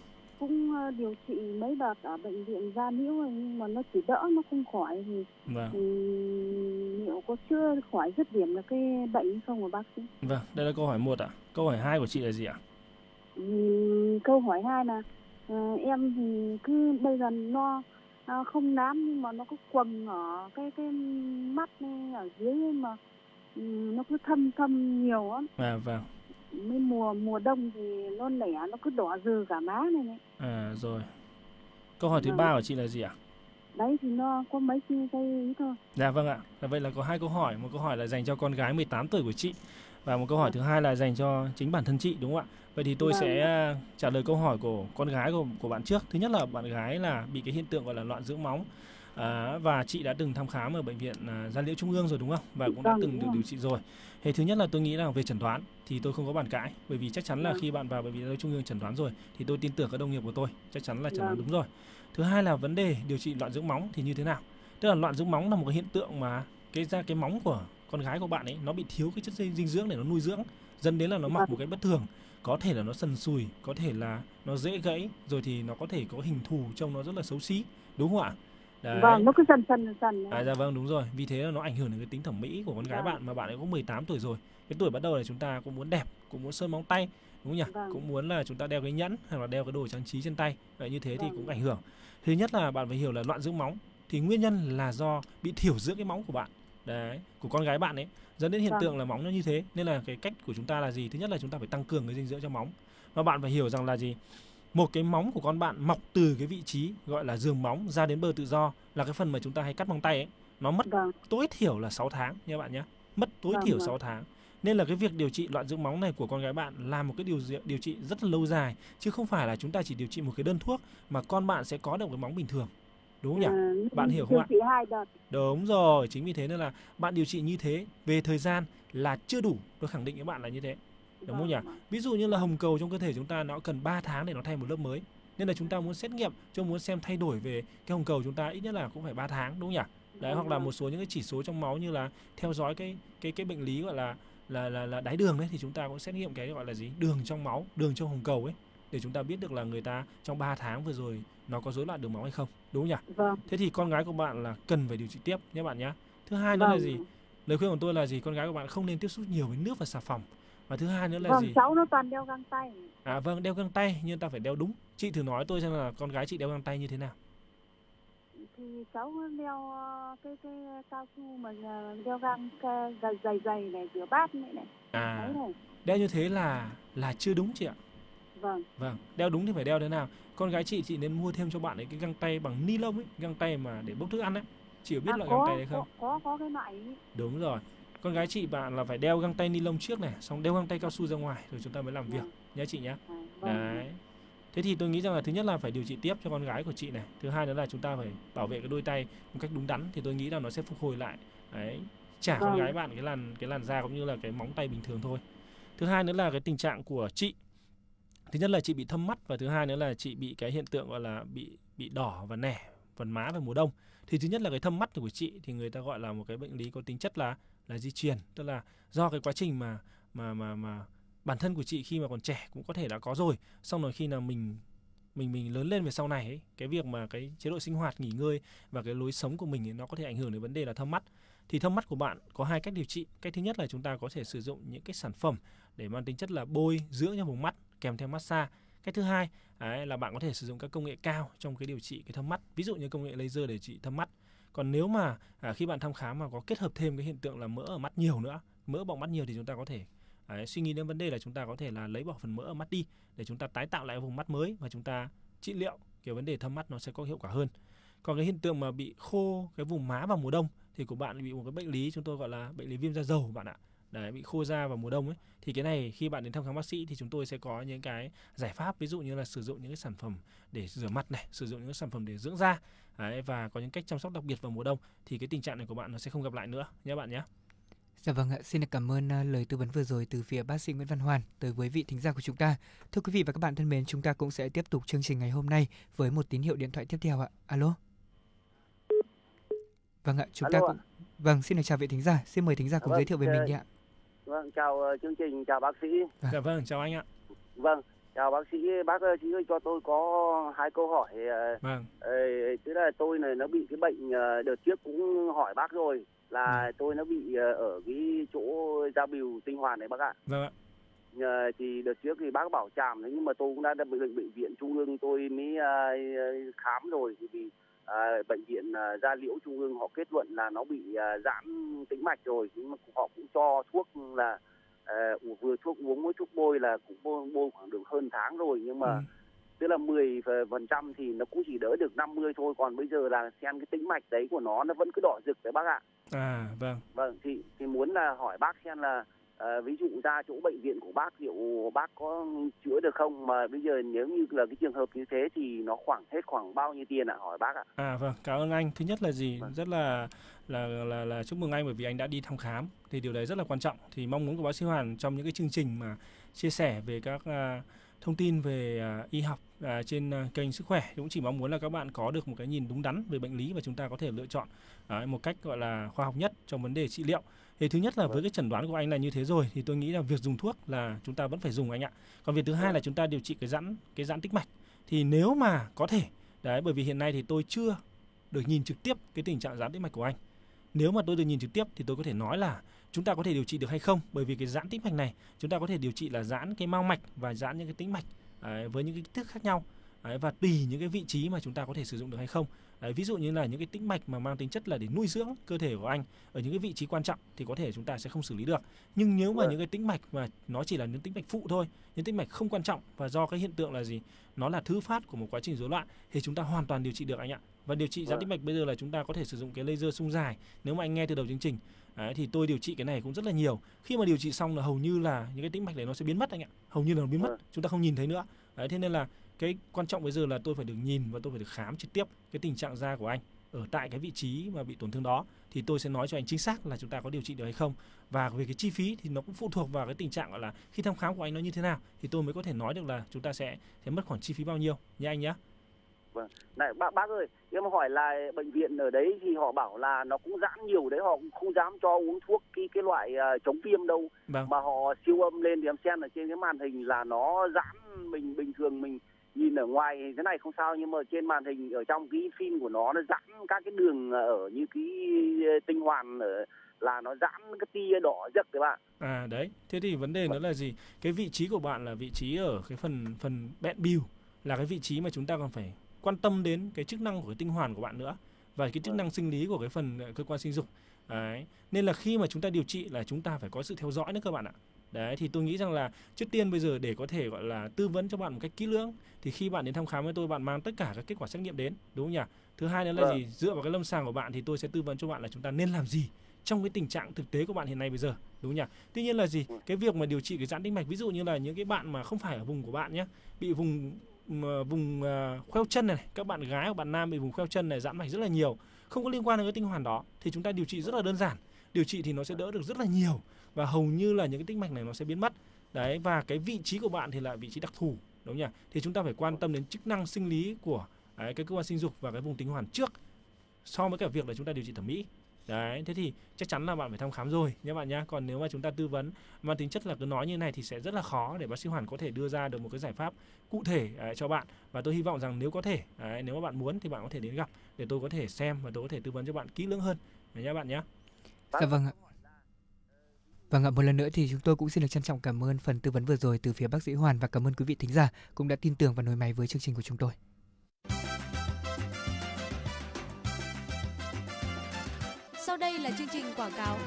cũng ờ, điều trị mấy đợt ở bệnh viện gia liễu nhưng mà nó chỉ đỡ nó không khỏi thì, vâng. liệu có chưa khỏi dứt điểm là cái bệnh không của bác sĩ? Vâng, đây là câu hỏi một ạ. À. Câu hỏi hai của chị là gì ạ? À? câu hỏi hai là ờ, em thì cứ bây giờ no ờ, không nám nhưng mà nó cứ quầng ở cái cái mắt ở dưới mà ừ, nó cứ thâm thâm nhiều lắm. À vâng mới mùa mùa đông thì nó nẻ nó cứ đỏ dừ cả má này này à rồi câu hỏi thứ ba vâng. của chị là gì ạ đấy thì nó có mấy cái ý thôi dạ vâng ạ dạ, vậy là có hai câu hỏi một câu hỏi là dành cho con gái 18 tuổi của chị và một câu hỏi dạ. thứ hai là dành cho chính bản thân chị đúng không ạ vậy thì tôi vâng. sẽ à, trả lời câu hỏi của con gái của của bạn trước thứ nhất là bạn gái là bị cái hiện tượng gọi là loạn dưỡng móng à, và chị đã từng thăm khám ở bệnh viện à, gia liễu trung ương rồi đúng không và cũng đã vâng, từng được điều trị rồi thì thứ nhất là tôi nghĩ là về chẩn đoán thì tôi không có bàn cãi bởi vì chắc chắn là vâng. khi bạn vào bệnh viện gia liễu trung ương chẩn đoán rồi thì tôi tin tưởng các đồng nghiệp của tôi chắc chắn là chẩn đoán vâng. đúng rồi thứ hai là vấn đề điều trị loạn dưỡng móng thì như thế nào tức là loạn dưỡng móng là một cái hiện tượng mà cái ra cái móng của con gái của bạn ấy nó bị thiếu cái chất dinh dưỡng để nó nuôi dưỡng dẫn đến là nó mọc một cái bất thường có thể là nó sần sùi có thể là nó dễ gãy rồi thì nó có thể có hình thù trông nó rất là xấu xí đúng không ạ Đấy. Vâng, nó cứ dần dần dần. dần À, dạ vâng đúng rồi. Vì thế là nó ảnh hưởng đến cái tính thẩm mỹ của con gái vâng. bạn mà bạn ấy cũng 18 tuổi rồi. Cái tuổi bắt đầu là chúng ta cũng muốn đẹp, cũng muốn sơn móng tay, đúng nhỉ? Vâng. Cũng muốn là chúng ta đeo cái nhẫn hoặc là đeo cái đồ trang trí trên tay. Vậy như thế vâng. thì cũng vâng. ảnh hưởng. Thứ nhất là bạn phải hiểu là loạn dưỡng móng thì nguyên nhân là do bị thiểu dưỡng cái móng của bạn. Đấy, của con gái bạn ấy dẫn đến hiện vâng. tượng là móng nó như thế. Nên là cái cách của chúng ta là gì? Thứ nhất là chúng ta phải tăng cường cái dinh dưỡng cho móng. Và bạn phải hiểu rằng là gì? một cái móng của con bạn mọc từ cái vị trí gọi là giường móng ra đến bờ tự do là cái phần mà chúng ta hay cắt móng tay ấy nó mất vâng. tối thiểu là 6 tháng nha bạn nhé mất tối vâng, thiểu vâng. 6 tháng nên là cái việc điều trị loạn dưỡng móng này của con gái bạn là một cái điều điều trị rất là lâu dài chứ không phải là chúng ta chỉ điều trị một cái đơn thuốc mà con bạn sẽ có được cái móng bình thường đúng không nhỉ? Ừ, bạn hiểu không ạ? Đúng rồi, chính vì thế nên là bạn điều trị như thế về thời gian là chưa đủ, tôi khẳng định với bạn là như thế đúng không nhỉ vâng, vâng. ví dụ như là hồng cầu trong cơ thể chúng ta nó cần 3 tháng để nó thay một lớp mới nên là chúng ta muốn xét nghiệm cho muốn xem thay đổi về cái hồng cầu chúng ta ít nhất là cũng phải 3 tháng đúng không nhỉ đấy hoặc là một số những cái chỉ số trong máu như là theo dõi cái cái cái bệnh lý gọi là là là, là đái đường đấy thì chúng ta cũng xét nghiệm cái gọi là gì đường trong máu đường trong hồng cầu ấy để chúng ta biết được là người ta trong 3 tháng vừa rồi nó có rối loạn đường máu hay không đúng không nhỉ vâng. thế thì con gái của bạn là cần phải điều trị tiếp nhé bạn nhé thứ hai nữa vâng. là gì lời khuyên của tôi là gì con gái của bạn không nên tiếp xúc nhiều với nước và xà phòng và thứ hai nữa là vâng, gì cháu nó toàn đeo găng tay à vâng đeo găng tay nhưng ta phải đeo đúng chị thử nói tôi xem là con gái chị đeo găng tay như thế nào thì cháu đeo ờ, cái cái cao su mà ờ, đeo găng dày dày dày này rửa bát này này à này. đeo như thế là là chưa đúng chị ạ vâng vâng đeo đúng thì phải đeo thế nào con gái chị chị nên mua thêm cho bạn ấy cái găng tay bằng ni lông ấy găng tay mà để bốc thức ăn ấy chị có biết à, loại có, găng tay đấy không có có cái loại đúng rồi con gái chị bạn là phải đeo găng tay ni lông trước này xong đeo găng tay cao su ra ngoài rồi chúng ta mới làm việc nhé chị nhé vâng. đấy thế thì tôi nghĩ rằng là thứ nhất là phải điều trị tiếp cho con gái của chị này thứ hai nữa là chúng ta phải bảo vệ cái đôi tay một cách đúng đắn thì tôi nghĩ là nó sẽ phục hồi lại đấy trả con vâng. gái bạn cái làn cái làn da cũng như là cái móng tay bình thường thôi thứ hai nữa là cái tình trạng của chị thứ nhất là chị bị thâm mắt và thứ hai nữa là chị bị cái hiện tượng gọi là bị bị đỏ và nẻ phần má vào mùa đông thì thứ nhất là cái thâm mắt của chị thì người ta gọi là một cái bệnh lý có tính chất là là di truyền tức là do cái quá trình mà mà mà mà bản thân của chị khi mà còn trẻ cũng có thể đã có rồi xong rồi khi nào mình mình mình lớn lên về sau này ấy, cái việc mà cái chế độ sinh hoạt nghỉ ngơi và cái lối sống của mình ấy, nó có thể ảnh hưởng đến vấn đề là thâm mắt thì thâm mắt của bạn có hai cách điều trị cách thứ nhất là chúng ta có thể sử dụng những cái sản phẩm để mang tính chất là bôi dưỡng cho vùng mắt kèm theo massage cách thứ hai ấy, à, là bạn có thể sử dụng các công nghệ cao trong cái điều trị cái thâm mắt ví dụ như công nghệ laser để trị thâm mắt còn nếu mà à, khi bạn thăm khám mà có kết hợp thêm cái hiện tượng là mỡ ở mắt nhiều nữa mỡ bọng mắt nhiều thì chúng ta có thể Đấy, à, suy nghĩ đến vấn đề là chúng ta có thể là lấy bỏ phần mỡ ở mắt đi để chúng ta tái tạo lại vùng mắt mới và chúng ta trị liệu kiểu vấn đề thâm mắt nó sẽ có hiệu quả hơn còn cái hiện tượng mà bị khô cái vùng má vào mùa đông thì của bạn bị một cái bệnh lý chúng tôi gọi là bệnh lý viêm da dầu bạn ạ đấy bị khô da vào mùa đông ấy thì cái này khi bạn đến thăm khám bác sĩ thì chúng tôi sẽ có những cái giải pháp ví dụ như là sử dụng những cái sản phẩm để rửa mặt này sử dụng những cái sản phẩm để dưỡng da Đấy, và có những cách chăm sóc đặc biệt vào mùa đông thì cái tình trạng này của bạn nó sẽ không gặp lại nữa nhé bạn nhé. Dạ vâng ạ, xin cảm ơn ờ, lời tư vấn vừa rồi từ phía bác sĩ Nguyễn Văn Hoàn tới với vị thính giả của chúng ta. Thưa quý vị và các bạn thân mến, chúng ta cũng sẽ tiếp tục chương trình ngày hôm nay với một tín hiệu điện thoại tiếp theo ạ. Alo. Vâng ạ, chúng Alo ta cũng ạ. Vâng, xin được chào vị thính giả, xin mời thính giả cùng vâng, giới thiệu về mình ờ, đi ạ. Vâng, chào ờ, chương trình, chào bác sĩ. Vâng. Dạ vâng, chào anh ạ. Vâng, chào bác sĩ bác ơi chị ơi cho tôi có hai câu hỏi ờ, vâng ờ, tức là tôi này nó bị cái bệnh ờ, đợt trước cũng hỏi bác rồi là vâng. tôi nó bị ở cái chỗ da bìu tinh hoàn này bác ạ vâng ạ thì đợt trước thì bác bảo chàm đấy nhưng mà tôi cũng đã được bệnh bệnh viện trung ương tôi mới khám rồi vì À, bệnh viện à, gia liễu trung ương họ kết luận là nó bị à, giãn tĩnh mạch rồi nhưng mà họ cũng cho thuốc là uh, vừa thuốc uống với thuốc bôi là cũng bôi, bôi khoảng được hơn tháng rồi nhưng mà ừ. tức là 10 phần trăm thì nó cũng chỉ đỡ được 50 thôi còn bây giờ là xem cái tính mạch đấy của nó nó vẫn cứ đỏ rực đấy bác ạ à vâng vâng thì thì muốn là hỏi bác xem là À, ví dụ ra chỗ bệnh viện của bác liệu bác có chữa được không mà bây giờ nếu như là cái trường hợp như thế thì nó khoảng hết khoảng bao nhiêu tiền ạ à? hỏi bác ạ à vâng cảm ơn anh thứ nhất là gì vâng. rất là là, là là chúc mừng anh bởi vì anh đã đi thăm khám thì điều đấy rất là quan trọng thì mong muốn của bác sĩ Hoàn trong những cái chương trình mà chia sẻ về các uh, thông tin về uh, y học uh, trên uh, kênh sức khỏe cũng chỉ mong muốn là các bạn có được một cái nhìn đúng đắn về bệnh lý và chúng ta có thể lựa chọn uh, một cách gọi là khoa học nhất trong vấn đề trị liệu thì thứ nhất là với vâng. cái chẩn đoán của anh là như thế rồi thì tôi nghĩ là việc dùng thuốc là chúng ta vẫn phải dùng anh ạ còn việc thứ hai vâng. là chúng ta điều trị cái giãn cái giãn tích mạch thì nếu mà có thể đấy bởi vì hiện nay thì tôi chưa được nhìn trực tiếp cái tình trạng giãn tích mạch của anh nếu mà tôi được nhìn trực tiếp thì tôi có thể nói là chúng ta có thể điều trị được hay không bởi vì cái giãn tĩnh mạch này chúng ta có thể điều trị là giãn cái mao mạch và giãn những cái tĩnh mạch đấy, với những cái kích thước khác nhau Đấy, và tùy những cái vị trí mà chúng ta có thể sử dụng được hay không Đấy, ví dụ như là những cái tĩnh mạch mà mang tính chất là để nuôi dưỡng cơ thể của anh ở những cái vị trí quan trọng thì có thể chúng ta sẽ không xử lý được nhưng nếu mà những cái tĩnh mạch mà nó chỉ là những tĩnh mạch phụ thôi những tĩnh mạch không quan trọng và do cái hiện tượng là gì nó là thứ phát của một quá trình rối loạn thì chúng ta hoàn toàn điều trị được anh ạ và điều trị giãn tĩnh mạch bây giờ là chúng ta có thể sử dụng cái laser sung dài nếu mà anh nghe từ đầu chương trình Đấy, thì tôi điều trị cái này cũng rất là nhiều khi mà điều trị xong là hầu như là những cái tĩnh mạch này nó sẽ biến mất anh ạ hầu như là nó biến mất chúng ta không nhìn thấy nữa Đấy, thế nên là cái quan trọng bây giờ là tôi phải được nhìn và tôi phải được khám trực tiếp cái tình trạng da của anh ở tại cái vị trí mà bị tổn thương đó thì tôi sẽ nói cho anh chính xác là chúng ta có điều trị được hay không và về cái chi phí thì nó cũng phụ thuộc vào cái tình trạng gọi là khi thăm khám của anh nó như thế nào thì tôi mới có thể nói được là chúng ta sẽ sẽ mất khoảng chi phí bao nhiêu nhé anh nhé vâng này bác bác ơi em hỏi là bệnh viện ở đấy thì họ bảo là nó cũng giãn nhiều đấy họ cũng không dám cho uống thuốc cái cái loại uh, chống viêm đâu vâng. mà họ siêu âm lên thì em xem ở trên cái màn hình là nó giãn mình bình thường mình nhìn ở ngoài thế này không sao nhưng mà trên màn hình ở trong cái phim của nó nó giãn các cái đường ở như cái ờ, tinh hoàn ở là nó giãn cái tia đỏ giật các bạn à đấy thế thì vấn đề nó là gì cái vị trí của bạn là vị trí ở cái phần phần bẹn bill là cái vị trí mà chúng ta còn phải quan tâm đến cái chức năng của cái tinh hoàn của bạn nữa và cái chức vâng. năng sinh lý của cái phần ờ, cơ quan sinh dục đấy nên là khi mà chúng ta điều trị là chúng ta phải có sự theo dõi nữa các bạn ạ Đấy thì tôi nghĩ rằng là trước tiên bây giờ để có thể gọi là tư vấn cho bạn một cách kỹ lưỡng thì khi bạn đến thăm khám với tôi bạn mang tất cả các kết quả xét nghiệm đến đúng không nhỉ? Thứ hai nữa là vâng. gì? Dựa vào cái lâm sàng của bạn thì tôi sẽ tư vấn cho bạn là chúng ta nên làm gì trong cái tình trạng thực tế của bạn hiện nay bây giờ đúng nhỉ tuy nhiên là gì vâng. cái việc mà điều trị cái giãn tĩnh mạch ví dụ như là những cái bạn mà không phải ở vùng của bạn nhé bị vùng vùng uh, khoeo chân này, này các bạn gái hoặc bạn nam bị vùng khoeo chân này giãn mạch rất là nhiều không có liên quan đến cái tinh hoàn đó thì chúng ta điều trị rất là đơn giản điều trị thì nó sẽ đỡ được rất là nhiều và hầu như là những cái tĩnh mạch này nó sẽ biến mất đấy và cái vị trí của bạn thì là vị trí đặc thù đúng không nhỉ thì chúng ta phải quan tâm đến chức năng sinh lý của đấy, cái cơ quan sinh dục và cái vùng tinh hoàn trước so với cả việc là chúng ta điều trị thẩm mỹ đấy thế thì chắc chắn là bạn phải thăm khám rồi nhé bạn nhé còn nếu mà chúng ta tư vấn mà tính chất là cứ nói như này thì sẽ rất là khó để bác sĩ hoàn có thể đưa ra được một cái giải pháp cụ thể ấy, cho bạn và tôi hy vọng rằng nếu có thể ấy, nếu mà bạn muốn thì bạn có thể đến gặp để tôi có thể xem và tôi có thể tư vấn cho bạn kỹ lưỡng hơn nhé bạn nhé dạ vâng ạ và vâng ạ, một lần nữa thì chúng tôi cũng xin được trân trọng cảm ơn phần tư vấn vừa rồi từ phía bác sĩ Hoàn và cảm ơn quý vị thính giả cũng đã tin tưởng và nối máy với chương trình của chúng tôi. Sau đây là chương trình quảng cáo.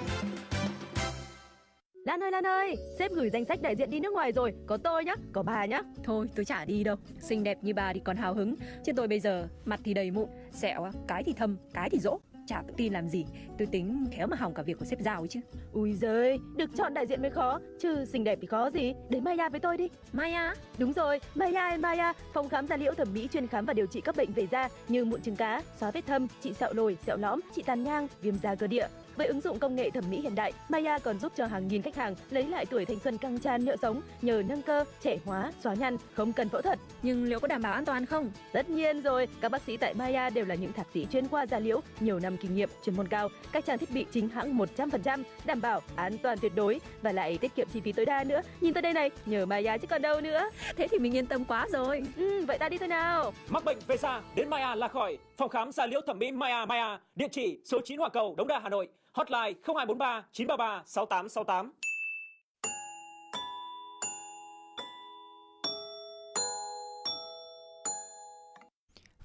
Lan ơi Lan ơi, sếp gửi danh sách đại diện đi nước ngoài rồi, có tôi nhá, có bà nhá. Thôi, tôi chả đi đâu, xinh đẹp như bà thì còn hào hứng, chứ tôi bây giờ mặt thì đầy mụn, sẹo, cái thì thâm, cái thì rỗ chả tự tin làm gì Tôi tính khéo mà hỏng cả việc của sếp ấy chứ Ui giời, được chọn đại diện mới khó Chứ xinh đẹp thì khó gì, đến Maya với tôi đi Maya? Đúng rồi, Maya Maya Phòng khám da liễu thẩm mỹ chuyên khám và điều trị các bệnh về da Như mụn trứng cá, xóa vết thâm, trị sẹo lồi, sẹo lõm, trị tàn nhang, viêm da cơ địa với ứng dụng công nghệ thẩm mỹ hiện đại, Maya còn giúp cho hàng nghìn khách hàng lấy lại tuổi thanh xuân căng tràn nhựa sống nhờ nâng cơ, trẻ hóa, xóa nhăn, không cần phẫu thuật. Nhưng liệu có đảm bảo an toàn không? Tất nhiên rồi, các bác sĩ tại Maya đều là những thạc sĩ chuyên khoa da liễu, nhiều năm kinh nghiệm, chuyên môn cao, các trang thiết bị chính hãng 100%, đảm bảo an toàn tuyệt đối và lại tiết kiệm chi phí tối đa nữa. Nhìn tới đây này, nhờ Maya chứ còn đâu nữa. Thế thì mình yên tâm quá rồi. Ừ, vậy ta đi thôi nào. Mắc bệnh về da, đến Maya là khỏi. Phòng khám da liễu thẩm mỹ Maya Maya, địa chỉ số 9 Hòa Cầu, Đống Đa, Hà Nội. Hotline 0243 933 6868.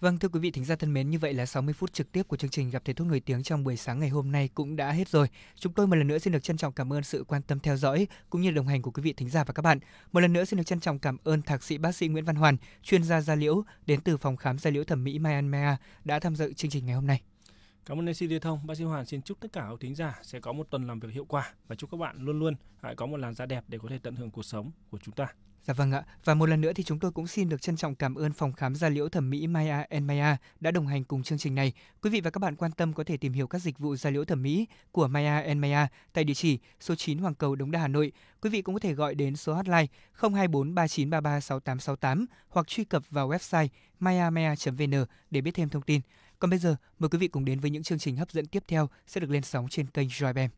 Vâng thưa quý vị thính giả thân mến, như vậy là 60 phút trực tiếp của chương trình gặp thầy thuốc nổi tiếng trong buổi sáng ngày hôm nay cũng đã hết rồi. Chúng tôi một lần nữa xin được trân trọng cảm ơn sự quan tâm theo dõi cũng như đồng hành của quý vị thính giả và các bạn. Một lần nữa xin được trân trọng cảm ơn thạc sĩ bác sĩ Nguyễn Văn Hoàn, chuyên gia da liễu đến từ phòng khám da liễu thẩm mỹ Myanmar đã tham dự chương trình ngày hôm nay. Cảm ơn AC Liên thông, bác sĩ Hoàn xin chúc tất cả các thính giả sẽ có một tuần làm việc hiệu quả và chúc các bạn luôn luôn hãy có một làn da đẹp để có thể tận hưởng cuộc sống của chúng ta. Dạ vâng ạ. Và một lần nữa thì chúng tôi cũng xin được trân trọng cảm ơn phòng khám da liễu thẩm mỹ Maya and Maya đã đồng hành cùng chương trình này. Quý vị và các bạn quan tâm có thể tìm hiểu các dịch vụ da liễu thẩm mỹ của Maya and Maya tại địa chỉ số 9 Hoàng Cầu Đống Đa Hà Nội. Quý vị cũng có thể gọi đến số hotline 024 3933 6868 hoặc truy cập vào website mayamaya.vn để biết thêm thông tin. Còn bây giờ, mời quý vị cùng đến với những chương trình hấp dẫn tiếp theo sẽ được lên sóng trên kênh Joybem.